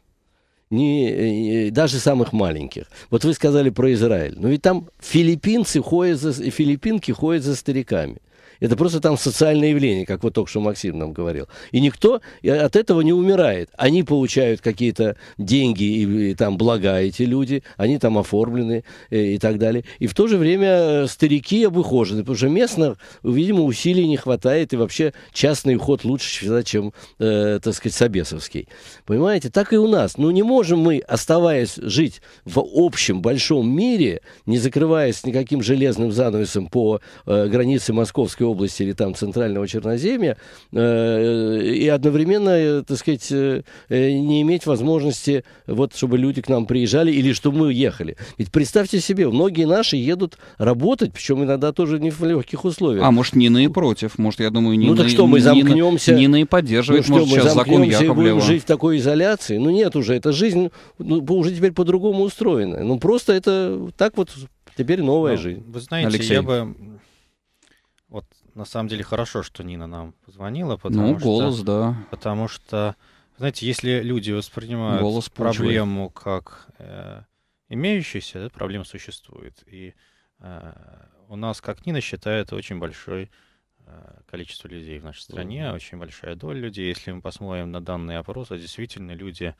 не, э, даже самых маленьких. Вот вы сказали про Израиль. Но ведь там филиппинцы ходят за, филиппинки ходят за стариками. Это просто там социальное явление, как вот только что Максим нам говорил. И никто от этого не умирает. Они получают какие-то деньги и, и там блага эти люди, они там оформлены и, э, и так далее. И в то же время э, старики обухожены, потому что местных, видимо, усилий не хватает, и вообще частный уход лучше чем, э, так сказать, собесовский. Понимаете? Так и у нас. Ну, не можем мы, оставаясь жить в общем большом мире, не закрываясь никаким железным занавесом по э, границе Московской области или там центрального Черноземья, э, и одновременно, э, так сказать, э, не иметь возможности, вот, чтобы люди к нам приезжали или что мы ехали. Ведь представьте себе, многие наши едут работать, причем иногда тоже не в легких условиях. А может, Нина и против, может, я думаю, Нина... Ну так что, мы замкнемся... Нина и поддерживает, ну, что, может, сейчас закон Яковлева. будем жить в такой изоляции? Ну нет уже, эта жизнь ну, уже теперь по-другому устроена. Ну просто это так вот теперь новая ну, жизнь. Вы знаете, Алексей. я бы... Вот на самом деле хорошо, что Нина нам позвонила, ну, потому ну, голос, что, да. Потому что, знаете, если люди воспринимают голос проблему как э, имеющуюся, эта проблема существует. И э, у нас, как Нина считает, очень большое э, количество людей в нашей стране, mm очень большая доля людей. Если мы посмотрим на данные опросы, действительно люди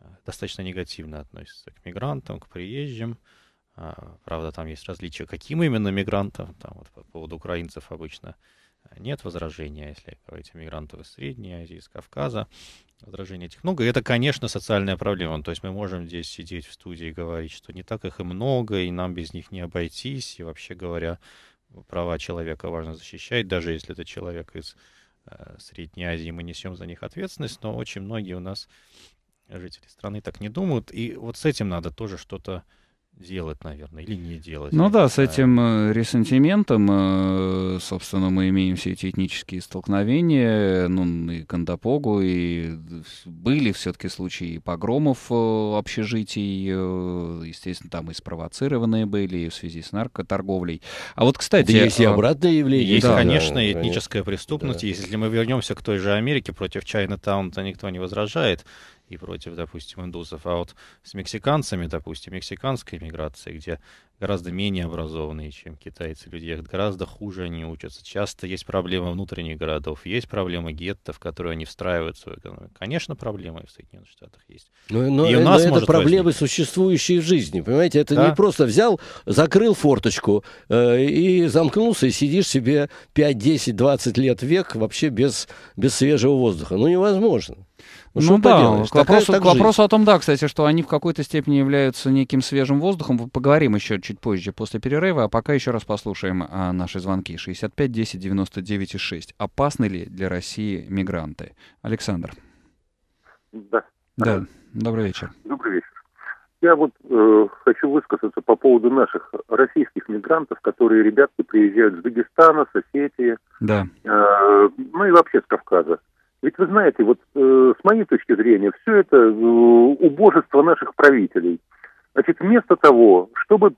э, достаточно негативно относятся к мигрантам, к приезжим. Э, а, правда, там есть различия, каким именно мигрантам. Там вот по поводу украинцев обычно а, нет возражения, если говорить о мигрантах из Средней Азии, из Кавказа. Возражений этих много. И это, конечно, социальная проблема. То есть мы можем здесь сидеть в студии и говорить, что не так их и много, и нам без них не обойтись. И вообще говоря, права человека важно защищать, даже если это человек из э, Средней Азии, мы несем за них ответственность. Но очень многие у нас жители страны так не думают. И вот с этим надо тоже что-то делать, наверное, или не делать. Ну да, с этим э, ресентиментом, э, собственно, мы имеем все эти этнические столкновения, ну и Кандапогу, и были все-таки случаи погромов э, общежитий, естественно, там и спровоцированные были и в связи с наркоторговлей. А вот, кстати... Да есть и а, обратное явление. Есть, да, конечно, да, этническая преступность. Да. Если мы вернемся к той же Америке, против Чайна Таунта никто не возражает и против, допустим, индусов. А вот с мексиканцами, допустим, мексиканской миграцией, где гораздо менее образованные, чем китайцы люди, гораздо хуже они учатся. Часто есть проблема внутренних городов, есть проблема гетто, в которые они встраивают свою экономику. Конечно, проблемы в Соединенных Штатах есть. Но, но, и у э, нас но это проблемы, возникнуть. существующие в жизни, понимаете? Это да? не просто взял, закрыл форточку э, и замкнулся, и сидишь себе 5, 10, 20 лет век вообще без, без свежего воздуха. Ну, невозможно. Ну, ну да, к вопросу, к вопросу о том, да, кстати, что они в какой-то степени являются неким свежим воздухом. Поговорим еще чуть чуть позже, после перерыва. А пока еще раз послушаем а, наши звонки. 65 10 99 6. Опасны ли для России мигранты? Александр. Да. Да. Добрый вечер. Добрый вечер. Я вот э, хочу высказаться по поводу наших российских мигрантов, которые ребята приезжают с Дагестана, с Осетии, да. э, ну и вообще с Кавказа. Ведь вы знаете, вот э, с моей точки зрения, все это э, убожество наших правителей. Значит, вместо того, чтобы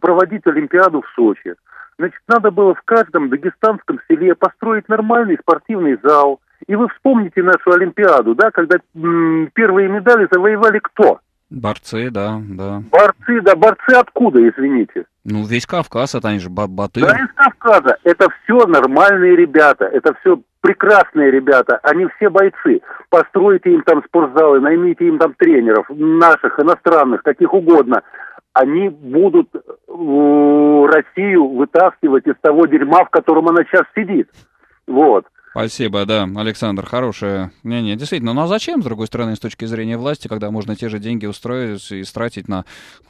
проводить Олимпиаду в Сочи. Значит, надо было в каждом дагестанском селе построить нормальный спортивный зал. И вы вспомните нашу Олимпиаду, да, когда м- первые медали завоевали кто? Борцы, да, да. Борцы, да, борцы откуда, извините? Ну, весь Кавказ, это они же баты. Да, весь Кавказа. Это все нормальные ребята, это все прекрасные ребята, они все бойцы. Постройте им там спортзалы, наймите им там тренеров, наших, иностранных, каких угодно. Они будут Россию вытаскивать из того дерьма, в котором она сейчас сидит. Вот. Спасибо, да, Александр, хорошее мнение. Действительно, ну а зачем, с другой стороны, с точки зрения власти, когда можно те же деньги устроить и стратить на,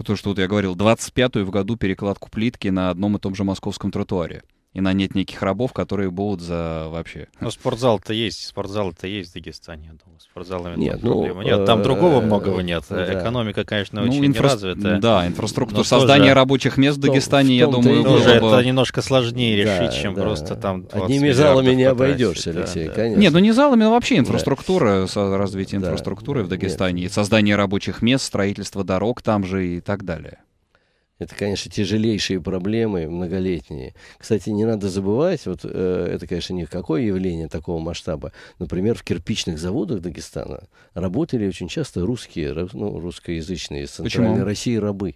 то, что вот я говорил, 25-ю в году перекладку плитки на одном и том же московском тротуаре? и на нет неких рабов, которые будут за вообще. Ну, спортзал-то есть, спортзал-то есть в Дагестане, я думаю. Спортзалами нет, ну, нет. Там э, другого многого э, нет. Да. Экономика, конечно, ну, очень инфра... развитая. Да, инфраструктура. Создание рабочих мест в ну, Дагестане, я думаю, уже бы... это немножко сложнее решить, да, чем да. просто там. Одними залами не обойдешься, Алексей, да, да. конечно. Нет, ну не залами, но вообще инфраструктура, э, да. развитие инфраструктуры да. в Дагестане, нет. создание рабочих мест, строительство дорог там же и так далее. Это, конечно, тяжелейшие проблемы, многолетние. Кстати, не надо забывать, вот э, это, конечно, никакое явление такого масштаба. Например, в кирпичных заводах Дагестана работали очень часто русские, ну, русскоязычные из Центральной Почему? России рабы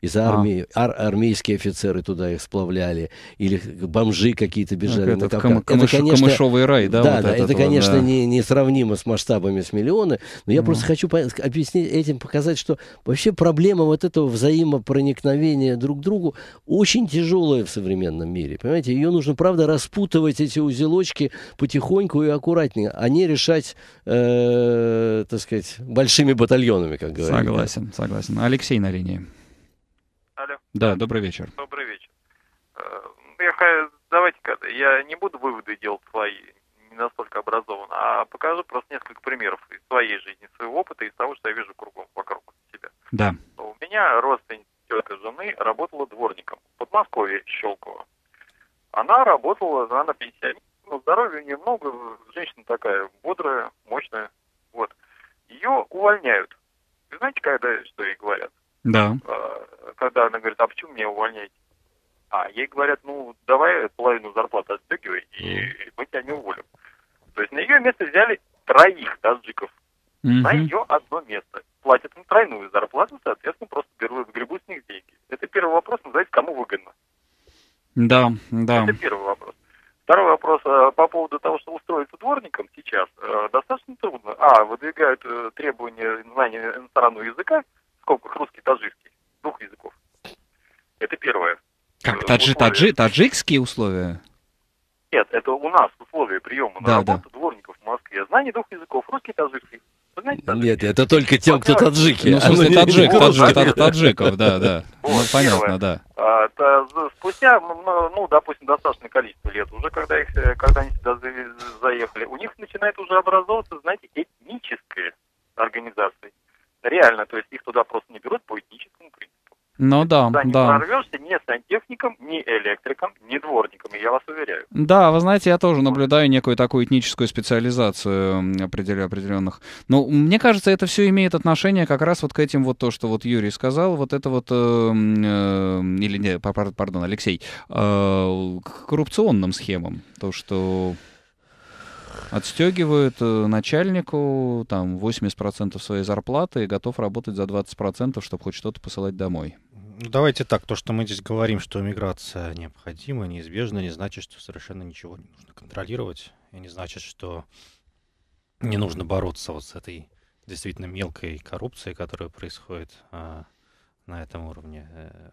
из армии, а. ар- армейские офицеры туда их сплавляли, или бомжи какие-то бежали так, ну, на Кавказ. Кам- это, конечно, камышовый рай, да? Да, вот да это, конечно, да. Не, не сравнимо с масштабами с миллионы, но я ну. просто хочу объяснить этим, показать, что вообще проблема вот этого взаимопроникновения друг к другу очень тяжелая в современном мире, понимаете? Ее нужно, правда, распутывать эти узелочки потихоньку и аккуратнее, а не решать, э, так сказать, большими батальонами, как говорится. Согласен, да. согласен. Алексей на линии. Да, добрый вечер. Добрый вечер. Э, ну, я, давайте-ка, я не буду выводы делать свои, не настолько образован, а покажу просто несколько примеров из своей жизни, своего опыта, из того, что я вижу кругом вокруг себя. Да. У меня родственница тетка жены работала дворником в Подмосковье, Щелково. Она работала, она пенсионер, но здоровья у нее женщина такая бодрая, мощная. Вот. Ее увольняют. Вы знаете, когда что ей говорят? Да. Э, когда она говорит, а почему меня увольняете? А ей говорят, ну, давай половину зарплаты отстегивай, и мы тебя не уволим. То есть на ее место взяли троих таджиков. угу. На ее одно место. Платят им тройную зарплату, соответственно, просто берут, гребут с них деньги. Это первый вопрос, ну называется, кому выгодно. Да, да. Это первый вопрос. Второй вопрос э, по поводу того, что устроиться дворником сейчас э, достаточно трудно. А, выдвигают требования знания иностранного языка, скобках русский, таджикский, двух языков. Это первое. Как, э, таджи, таджи, таджикские условия? Нет, это у нас условия приема да, на работу да. дворников в Москве. Знание двух языков, русский таджикский. Нет, это только тем, кто таджики. Ну, в смысле, таджик, таджик, таджик, таджиков, да, да. Вот, ну, понятно, да. А, та, спустя, ну, допустим, достаточное количество лет, уже когда, их, э, когда они сюда заехали, у них начинает уже образовываться, знаете, этническая организация. Реально, то есть их туда просто не берут по этническому принципу. Ну да, да. не да. прорвешься ни сантехником, ни электриком, ни дворником, я вас уверяю. Да, вы знаете, я тоже наблюдаю некую такую этническую специализацию определенных. Но ну, мне кажется, это все имеет отношение как раз вот к этим вот то, что вот Юрий сказал, вот это вот, э, э, или не, пардон, Алексей, э, к коррупционным схемам, то, что... Отстегивают э, начальнику там 80% своей зарплаты и готов работать за 20%, чтобы хоть что-то посылать домой. Ну, давайте так, то, что мы здесь говорим, что миграция необходима, неизбежна, не значит, что совершенно ничего не нужно контролировать, и не значит, что не нужно бороться вот с этой действительно мелкой коррупцией, которая происходит а, на этом уровне. Э,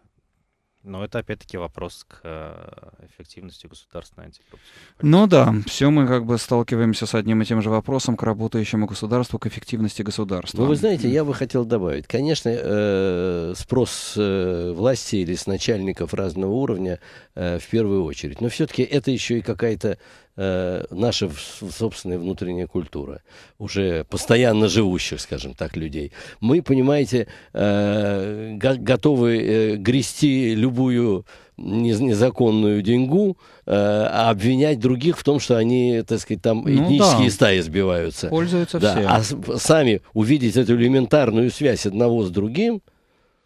но это опять-таки вопрос к э, эффективности государственной антикоррупции. Ну да, все мы как бы сталкиваемся с одним и тем же вопросом к работающему государству, к эффективности государства. Ну вы знаете, я бы хотел добавить, конечно, э, спрос э, власти или с начальников разного уровня в первую очередь, но все-таки это еще и какая-то Э, наша собственная внутренняя культура, уже постоянно живущих, скажем так, людей. Мы, понимаете, э, готовы э, грести любую незаконную деньгу, а обвинять других в том, что они, так сказать, там ну, этнические да. стаи сбиваются. Пользуются да. все. А сами увидеть эту элементарную связь одного с другим,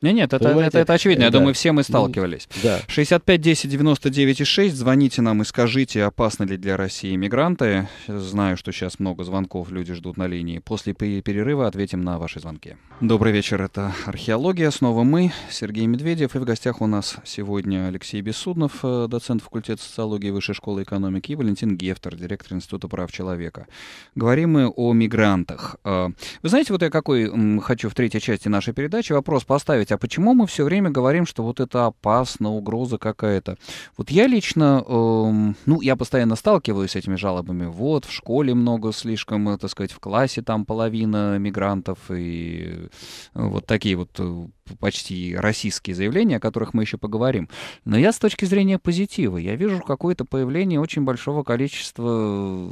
не, нет, это, это, это очевидно. Я да. думаю, все мы ну, сталкивались. Да. 65 10 99 6. Звоните нам и скажите, опасны ли для России мигранты. Знаю, что сейчас много звонков, люди ждут на линии. После перерыва ответим на ваши звонки. Добрый вечер, это «Археология». Снова мы, Сергей Медведев. И в гостях у нас сегодня Алексей Бессуднов, э, доцент факультета социологии Высшей школы экономики, и Валентин Гефтер, директор Института прав человека. Говорим мы о мигрантах. Э, вы знаете, вот я какой хочу в третьей части нашей передачи вопрос поставить говорить, а почему мы все время говорим, что вот это опасно, угроза какая-то? Вот я лично, эм, ну, я постоянно сталкиваюсь с этими жалобами. Вот, в школе много слишком, э, так сказать, в классе там половина мигрантов и э, вот такие вот э, почти российские заявления, о которых мы еще поговорим. Но я с точки зрения позитива, я вижу какое-то появление очень большого количества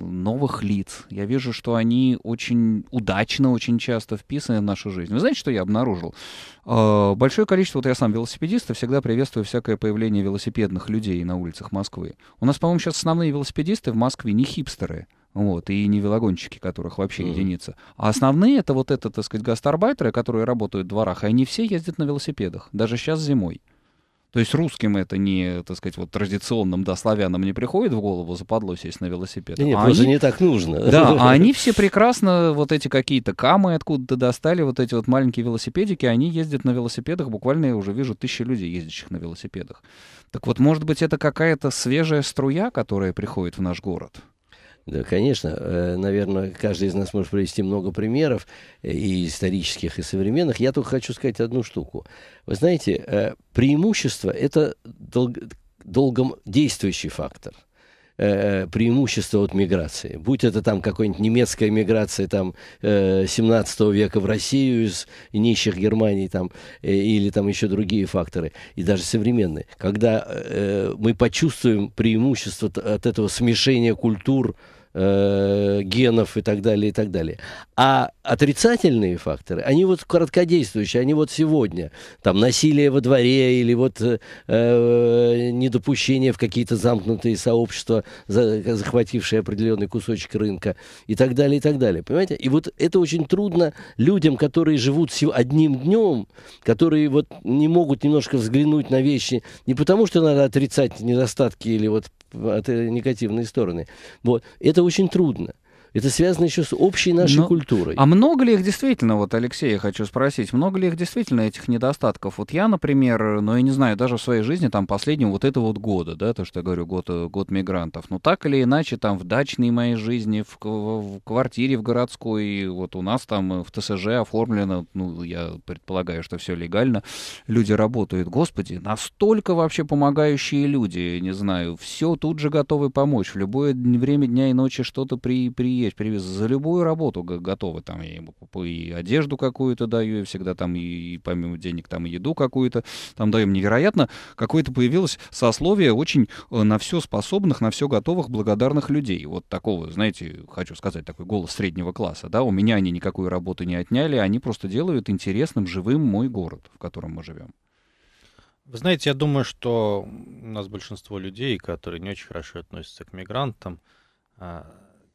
новых лиц. Я вижу, что они очень удачно, очень часто вписаны в нашу жизнь. Вы знаете, что я обнаружил? А, большое количество, вот я сам велосипедист, и всегда приветствую всякое появление велосипедных людей на улицах Москвы. У нас, по-моему, сейчас основные велосипедисты в Москве не хипстеры, вот, и не велогонщики, которых вообще mm единица. А основные это вот это, так сказать, гастарбайтеры, которые работают в дворах, и они все ездят на велосипедах, даже сейчас зимой. То есть русским это не, так сказать, вот традиционным, да, славянам не приходит в голову западло сесть на велосипед. Нет, а просто они... не так нужно. Да, а они все прекрасно, вот эти какие-то камы откуда-то достали, вот эти вот маленькие велосипедики, они ездят на велосипедах, буквально я уже вижу тысячи людей, ездящих на велосипедах. Так вот, может быть, это какая-то свежая струя, которая приходит в наш город? Да, конечно. Э, наверное, каждый из нас может привести много примеров, э, и исторических, и современных. Я только хочу сказать одну штуку. Вы знаете, э, преимущество – это долгом действующий фактор преимущество от миграции. Будь это там какая-нибудь немецкая миграция там 17 века в Россию из нищих Германии там или там еще другие факторы и даже современные. Когда мы почувствуем преимущество от этого смешения культур, Э, генов и так далее, и так далее. А отрицательные факторы, они вот короткодействующие, они вот сегодня, там, насилие во дворе или вот э, э, недопущение в какие-то замкнутые сообщества, за, захватившие определенный кусочек рынка и так далее, и так далее. Понимаете? И вот это очень трудно людям, которые живут одним днем, которые вот не могут немножко взглянуть на вещи, не потому что надо отрицать недостатки или вот э, от, негативные стороны. Вот. Это очень трудно. Это связано еще с общей нашей Но, культурой. А много ли их действительно, вот Алексей, я хочу спросить, много ли их действительно этих недостатков? Вот я, например, ну я не знаю, даже в своей жизни там последнего вот этого вот года, да, то, что я говорю, год, э, год мигрантов. Ну так или иначе, там в дачной моей жизни, в, в квартире в городской, вот у нас там э, в ТСЖ оформлено, ну я предполагаю, что все легально, люди работают. Господи, настолько вообще помогающие люди, не знаю, все тут же готовы помочь, в любое время дня и ночи что-то при, при есть привез. За любую работу готовы. Там я ему и одежду какую-то даю, и всегда там и, и помимо денег там и еду какую-то. Там даем невероятно. Какое-то появилось сословие очень э, на все способных, на все готовых, благодарных людей. Вот такого, знаете, хочу сказать, такой голос среднего класса. Да? У меня они никакую работу не отняли, они просто делают интересным, живым мой город, в котором мы живем. Вы знаете, я думаю, что у нас большинство людей, которые не очень хорошо относятся к мигрантам, а,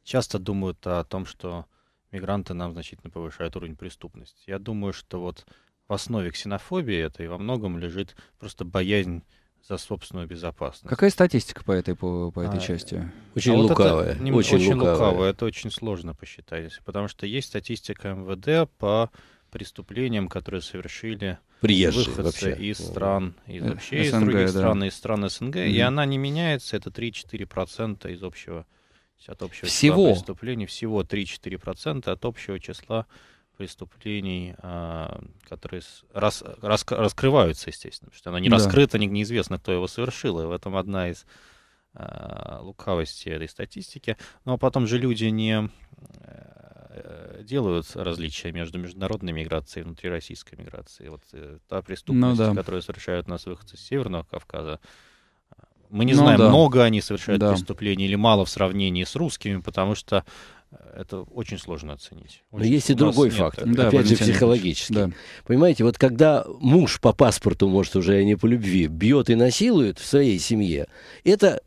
часто думают о том, что мигранты нам значительно повышают уровень преступности. Я думаю, что вот в основе ксенофобии это и во многом лежит просто боязнь за собственную безопасность. Какая статистика по этой, по, по этой а, части? Очень а вот лукавая. Это, не, очень очень лукавая. лукавая. Это очень сложно посчитать, потому что есть статистика МВД по преступлениям, которые совершили Приезжие выходцы вообще. из стран, из, э, вообще, СНГ, из других да. стран, из стран СНГ, mm-hmm. и она не меняется, это 3-4% из общего от общего всего. числа преступлений всего 3-4% от общего числа преступлений, а, которые рас, рас, раскрываются, естественно, потому что оно не да. раскрыто, не, неизвестно, кто его совершил, и в этом одна из а, лукавости этой статистики. Но потом же люди не э, делают различия между международной миграцией и внутрироссийской миграцией. Вот э, та преступность, ну, да. которую совершают у нас выходцы с Северного Кавказа, мы не ну, знаем, да. много они совершают да. преступлений или мало в сравнении с русскими, потому что э, это очень сложно оценить. Очень Но есть и другой фактор, нет, да, э, опять же, психологический. Да. Понимаете, вот когда муж по паспорту, может, уже не по любви, бьет и насилует в своей семье, это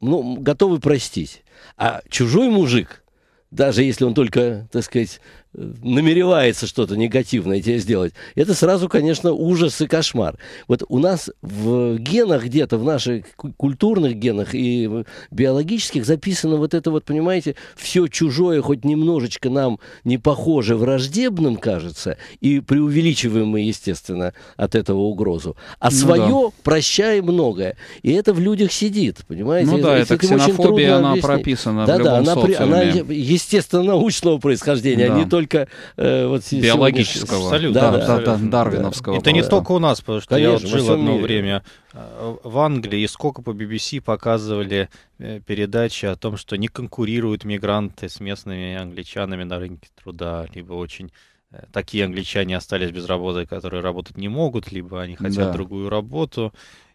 ну, готовы простить. А чужой мужик, даже если он только, так сказать, намеревается что-то негативное тебе сделать, это сразу, конечно, ужас и кошмар. Вот у нас в генах где-то, в наших культурных генах и биологических записано вот это вот, понимаете, все чужое, хоть немножечко нам не похоже враждебным, кажется, и преувеличиваем мы, естественно, от этого угрозу. А ну свое да. прощай многое. И это в людях сидит, понимаете? Ну да, это, это ксенофобия, она объяснить. прописана да, в любом да, она, она, естественно, научного происхождения, да. а не только только э, вот биологического, да, да, да, да, дарвиновского. Это не только у нас, потому что Конечно, я вот жил одно мире. время э, в Англии, и сколько по BBC показывали э, передачи о том, что не конкурируют мигранты с местными англичанами на рынке труда, либо очень э, такие англичане остались без работы, которые работать не могут, либо они хотят да. другую работу.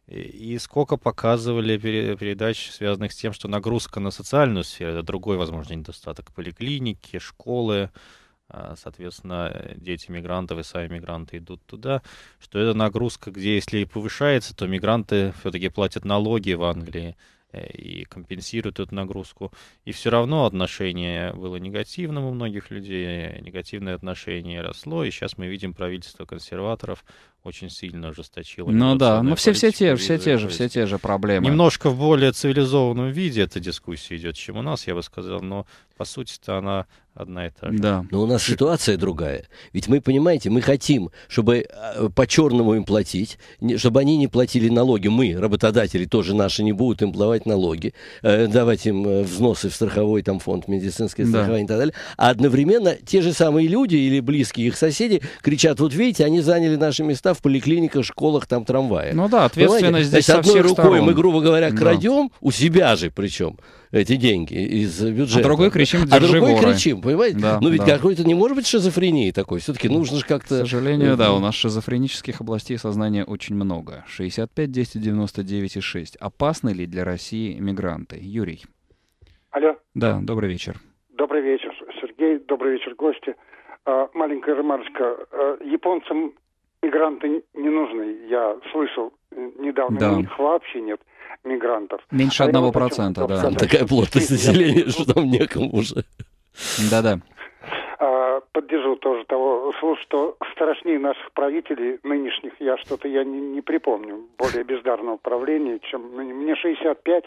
И сколько показывали передач, связанных с тем, что нагрузка на социальную сферу, это другой, возможно, недостаток поликлиники, школы, а, соответственно, дети мигрантов и сами мигранты идут туда, что это нагрузка, где если и повышается, то мигранты все-таки платят налоги в Англии э, и компенсируют эту нагрузку. И все равно отношение было негативным у многих людей, негативное отношение росло, и сейчас мы видим правительство консерваторов очень сильно ожесточила. Ну да, ну все, все те, же все те же, все те же проблемы. Немножко в более цивилизованном виде эта дискуссия идет, чем у нас, я бы сказал, но по сути-то она одна и та же. Да. Но у нас ситуация другая. Ведь мы, понимаете, мы хотим, чтобы э, по-черному им платить, чтобы они не платили налоги. Мы, работодатели, тоже наши, не будут им платить налоги, э, давать им э, взносы в страховой там, фонд, медицинское страхование да. и так далее. А одновременно те же самые люди или близкие их соседи кричат, вот видите, они заняли наши места, состав в поликлиниках, школах, там трамваях. Ну да, ответственность Понимаете? здесь Значит, со одной рукой сторон. мы, грубо говоря, крадем, да. у себя же причем, эти деньги из бюджета. А другой кричим, А другой воры. кричим, понимаете? Да, ну ведь да. какой-то не может быть шизофрении такой. Все-таки нужно же как-то... К сожалению, да, э, у нас шизофренических областей сознания очень много. 65, 10, 99 и 6. Опасны ли для России мигранты? Юрий. Алло. Да, добрый вечер. Добрый вечер, Сергей. Добрый вечер, гости. А, маленькая ремарочка. А, японцам мигранты не нужны. Я слышал э, недавно, да. у них вообще нет мигрантов. Меньше одного а процента, да. Там такая плотность населения, что там некому уже. Да-да. А, поддержу тоже того слух, что страшнее наших правителей нынешних, я что-то я не, не припомню, более бездарного правления, чем ну, мне 65,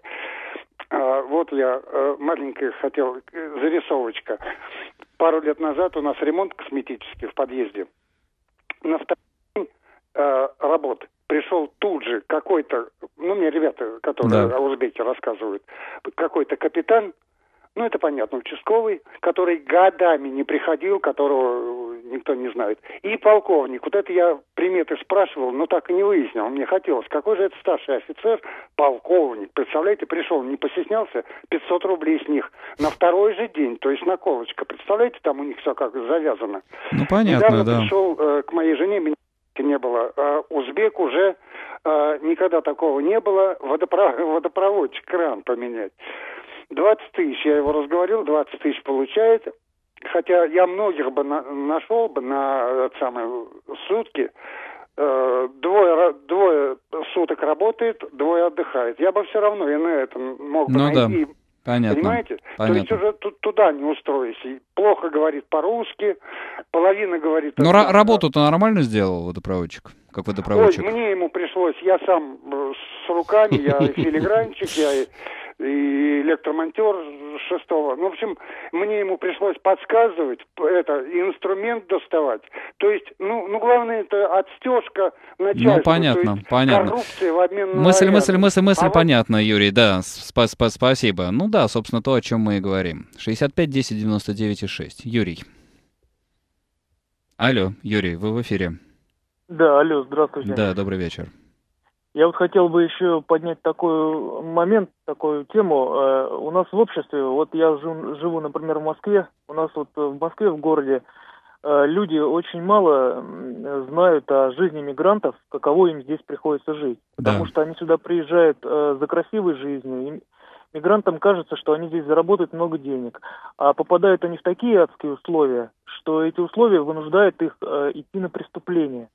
а, вот я э, маленькая хотел э, зарисовочка. Пару лет назад у нас ремонт косметический в подъезде. На втором э, Пришел тут же какой-то, ну мне ребята, которые да. узбеки рассказывают, какой-то капитан, ну это понятно, участковый, который годами не приходил, которого никто не знает. И полковник, вот это я приметы спрашивал, но так и не выяснил, мне хотелось, какой же это старший офицер, полковник, представляете, пришел, не постеснялся, 500 рублей с них на второй же день, то есть на наколочка, представляете, там у них все как завязано. Ну понятно, Недавно да. пришел э, к моей жене, меня практически не было. А узбек уже а, никогда такого не было. Водоправ... Водопроводчик, кран поменять. 20 тысяч, я его разговорил, 20 тысяч получает. Хотя я многих бы на, нашел бы на самые сутки. Э, двое, двое суток работает, двое отдыхает. Я бы все равно и на этом мог бы ну, найти да Понятно. Понимаете? Понятно. То есть уже тут, туда не устроишься. Плохо говорит по-русски, половина говорит... Но р- работу-то нормально сделал водопроводчик, как водопроводчик? Ой, мне ему пришлось, я сам э, с руками, я филигранчик, я и электромонтер шестого. Ну, в общем, мне ему пришлось подсказывать, это, инструмент доставать. То есть, ну, ну главное, это отстежка начальства. Ну, ну понятно, есть, понятно. Коррупция в обмен на мысль, мысль, мысль, мысль, а понятно, вот... Юрий, да, спа спа спасибо. Ну да, собственно, то, о чем мы и говорим. 65 10 99 и 6. Юрий. Алло, Юрий, вы в эфире. Да, алло, здравствуйте. Да, добрый вечер. Я вот хотел бы еще поднять такой момент, такую тему. Э, у нас в обществе, вот я живу, например, в Москве, у нас вот в Москве, в городе, э, люди очень мало знают о жизни мигрантов, каково им здесь приходится жить. Потому что они сюда приезжают э, за красивой жизнью, им, мигрантам кажется, что они здесь заработают много денег, а попадают они в такие адские условия, что эти условия вынуждают их э, идти на преступление.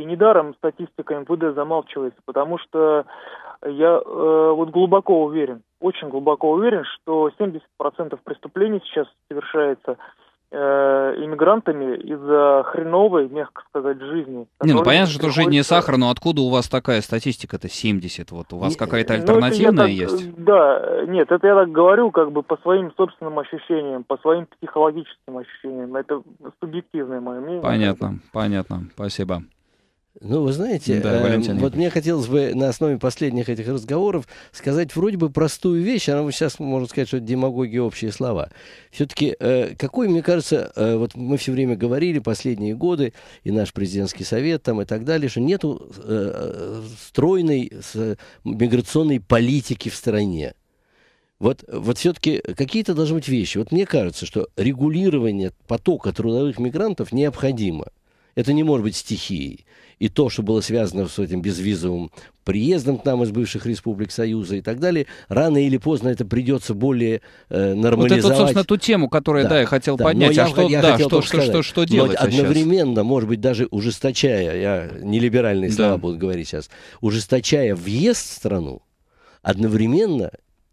И недаром статистика МВД замалчивается, потому что я э, вот глубоко уверен, очень глубоко уверен, что 70% преступлений сейчас совершается э, иммигрантами из-за хреновой, мягко сказать, жизни. Не, ну понятно, что жизнь не сахар, но откуда у вас такая статистика-то 70? Вот у вас какая-то э, ну, альтернативная ну, так, есть? Да, нет, это я так говорю как бы по своим собственным ощущениям, по своим психологическим ощущениям. Это субъективное мое мнение. Понятно, понятно, спасибо. Ну, вы знаете, да, э, вот мне хотелось бы на основе последних этих разговоров сказать вроде бы простую вещь, она сейчас можно сказать, что это демагогия общие слова. Все-таки э, какой, мне кажется, э, вот мы все время говорили последние годы, и наш президентский совет там и так далее, что нету э, э стройной с, миграционной политики в стране. Вот, вот все-таки какие-то должны быть вещи. Вот мне кажется, что регулирование потока трудовых мигрантов необходимо. Это не может быть стихией и то, что было связано с этим безвизовым приездом к нам из бывших республик Союза и так далее, рано или поздно это придется более э, нормализовать. Вот это, собственно, ту тему, которую, да, да я хотел да, поднять. Но а я, что, я да, хотел что, что, что, что делать Но одновременно, сейчас? может быть, даже ужесточая, я нелиберальные да. слова буду говорить сейчас, ужесточая въезд в страну, одновременно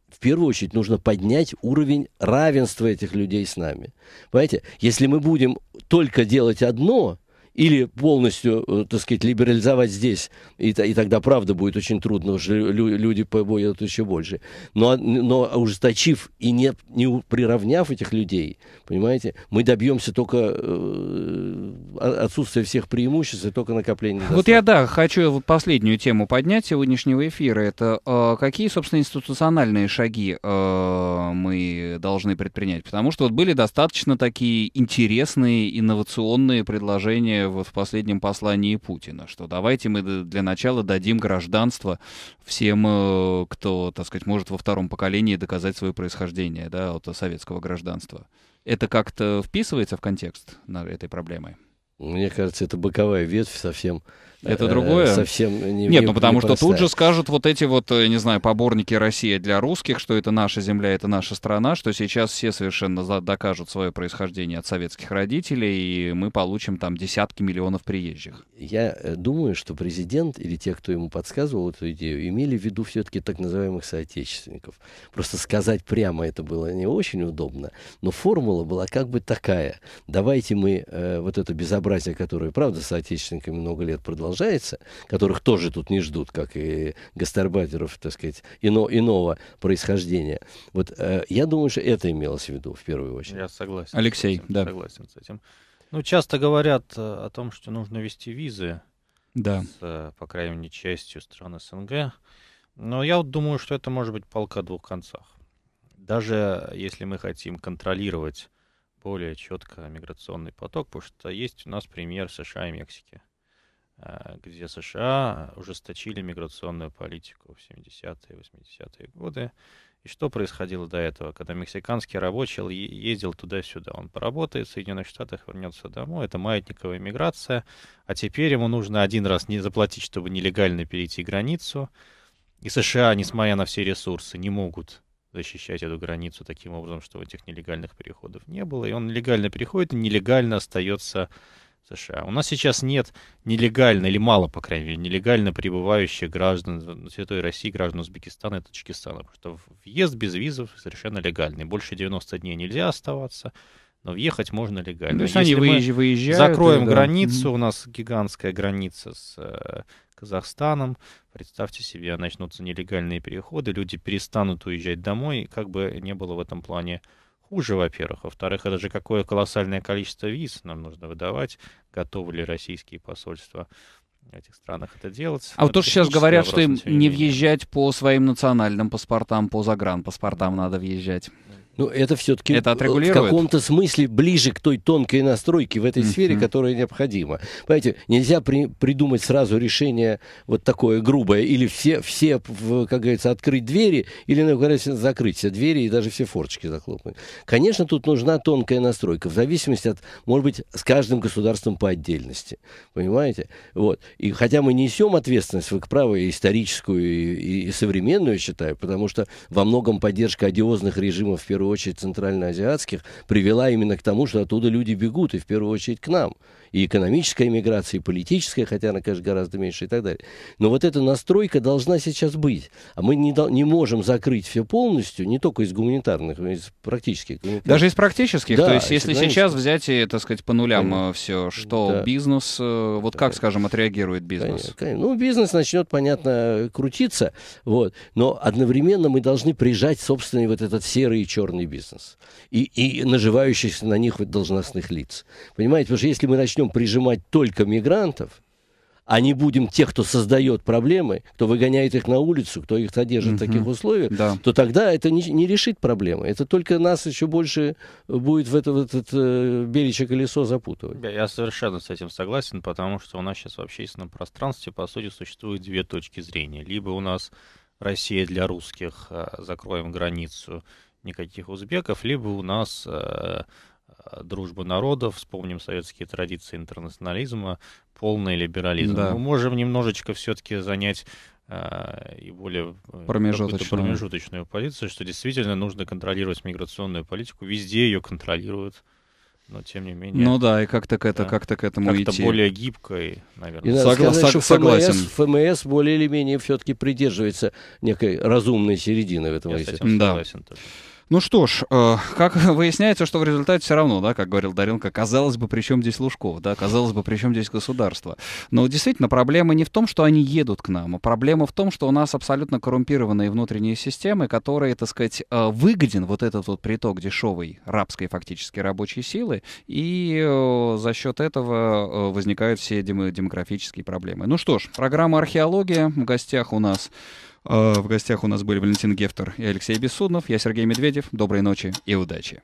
в первую очередь нужно поднять уровень равенства этих людей с нами. Понимаете, если мы будем только делать одно, или полностью, э, так сказать, либерализовать здесь, и, и тогда правда будет очень трудно, уже люди побоят еще больше. Но, но ужесточив и не, не приравняв этих людей, понимаете, мы добьемся только э, отсутствия всех преимуществ и только накопления. Недостатка. Вот я, да, хочу последнюю тему поднять сегодняшнего эфира. Это э, какие, собственно, институциональные шаги э, мы должны предпринять? Потому что вот были достаточно такие интересные, инновационные предложения вот в последнем послании Путина, что давайте мы для начала дадим гражданство всем, э, кто, так сказать, может во втором поколении доказать свое происхождение да, от советского гражданства. Это как-то вписывается в контекст этой проблемы? Мне кажется, это боковая ветвь совсем Э, это другое? Совсем не Нет, ну потому не что тут же скажут вот эти вот, э, не знаю, поборники России для русских, что это наша земля, это наша страна, что сейчас все совершенно докажут свое происхождение от советских родителей, и мы получим там десятки миллионов приезжих. Я э, думаю, что президент или те, кто ему подсказывал эту идею, имели в виду все-таки так называемых соотечественников. Просто сказать прямо это было не очень удобно, но формула была как бы такая. Давайте мы э, вот это безобразие, которое, правда, соотечественниками много лет продолжалось, продолжается, которых тоже тут не ждут, как и гастарбайтеров, так сказать, ино, иного происхождения. Вот э, я думаю, что это имелось в виду в первую очередь. Я согласен. Алексей, да. Согласен с этим. Ну, часто говорят э, о том, что нужно вести визы да. с, э, по крайней частью стран СНГ. Но я вот думаю, что это может быть полка двух концах. Даже если мы хотим контролировать более четко миграционный поток, потому что есть у нас пример США и Мексики. Э, где США ужесточили миграционную политику в 70-е, 80-е годы. И что происходило до этого, когда мексиканский рабочий ездил туда-сюда? Он поработает в Соединенных Штатах, вернется домой, это маятниковая миграция, а теперь ему нужно один раз не заплатить, чтобы нелегально перейти границу. И США, несмотря на все ресурсы, не могут защищать эту границу таким образом, чтобы этих нелегальных переходов не было. И он нелегально переходит и нелегально остается США. У нас сейчас нет нелегально, или мало, по крайней мере, нелегально пребывающих граждан Святой России, граждан Узбекистана и Таджикистана, потому что въезд без визов совершенно легальный. Больше 90 дней нельзя оставаться, но въехать можно легально. Ну, то есть Если они выезж... выезжают. Закроем да. границу, у нас гигантская граница с э, Казахстаном. Представьте себе, начнутся нелегальные переходы, люди перестанут уезжать домой, как бы не было в этом плане хуже, во-первых. Во-вторых, это же какое колоссальное количество виз нам нужно выдавать. Готовы ли российские посольства в этих странах это делать. А вот то, что сейчас говорят, вопрос, что им не, не въезжать по своим национальным паспортам, по загранпаспортам надо въезжать. Ну, это все-таки это в каком-то смысле ближе к той тонкой настройке в этой mm-hmm. сфере, которая необходима. Понимаете, нельзя при, придумать сразу решение вот такое грубое, или все, все как говорится, открыть двери, или, наконец, ну, закрыть все двери и даже все форчики захлопнуть. Конечно, тут нужна тонкая настройка, в зависимости от, может быть, с каждым государством по отдельности. Понимаете? Вот. И хотя мы несем ответственность, вы правы, историческую и, и современную, я считаю, потому что во многом поддержка одиозных режимов в первую первую очередь центральноазиатских, привела именно к тому, что оттуда люди бегут, и в первую очередь к нам. И экономическая миграция, и политическая, хотя она, конечно, гораздо меньше и так далее. Но вот эта настройка должна сейчас быть. А мы не, не можем закрыть все полностью, не только из гуманитарных, но и из практических. Даже из практических? Да, то есть если сейчас взять и, так сказать, по нулям конечно. Э, все, что да. бизнес, э, вот как, скажем, отреагирует бизнес? Конечно, конечно. Ну, бизнес начнет, понятно, крутиться, вот. но одновременно мы должны прижать собственный вот этот серый и черный черный бизнес и, и наживающихся на них должностных лиц. Понимаете, потому что если мы начнем прижимать только мигрантов, а не будем тех, кто создает проблемы, кто выгоняет их на улицу, кто их содержит mm в таких условиях, да. то тогда это не, не решит проблемы. Это только нас еще больше будет в это, в этот э, беличье колесо запутывать. Я, я совершенно с этим согласен, потому что у нас сейчас в общественном пространстве, по сути, существует две точки зрения. Либо у нас Россия для русских, э, закроем границу, никаких узбеков, либо у нас э, э, дружба народов, вспомним советские традиции интернационализма, полный либерализм. Да. Мы можем немножечко все-таки занять э, и более э, промежуточную. промежуточную позицию, что действительно нужно контролировать миграционную политику, везде ее контролируют но тем не менее. Ну да, и как-то к, это, да. как-то к этому как-то идти. более гибкой, наверное. Согла- сказать, что ФМС, согласен. ФМС более или менее все-таки придерживается некой разумной середины в этом. Я с этим да. согласен тоже. Ну что ж, э, как выясняется, что в результате все равно, да, как говорил Даренко, казалось бы, при чем здесь Лужков, да, казалось бы, при чем здесь государство. Но действительно, проблема не в том, что они едут к нам, а проблема в том, что у нас абсолютно коррумпированные внутренние системы, которые, так сказать, э, выгоден вот этот вот приток дешевой рабской фактически рабочей силы, и э, за счет этого э, возникают все демографические проблемы. Ну что ж, программа «Археология» в гостях у нас а, в гостях у нас были Валентин Гефтер и Алексей Бессуднов. Я Сергей Медведев. Доброй ночи и удачи.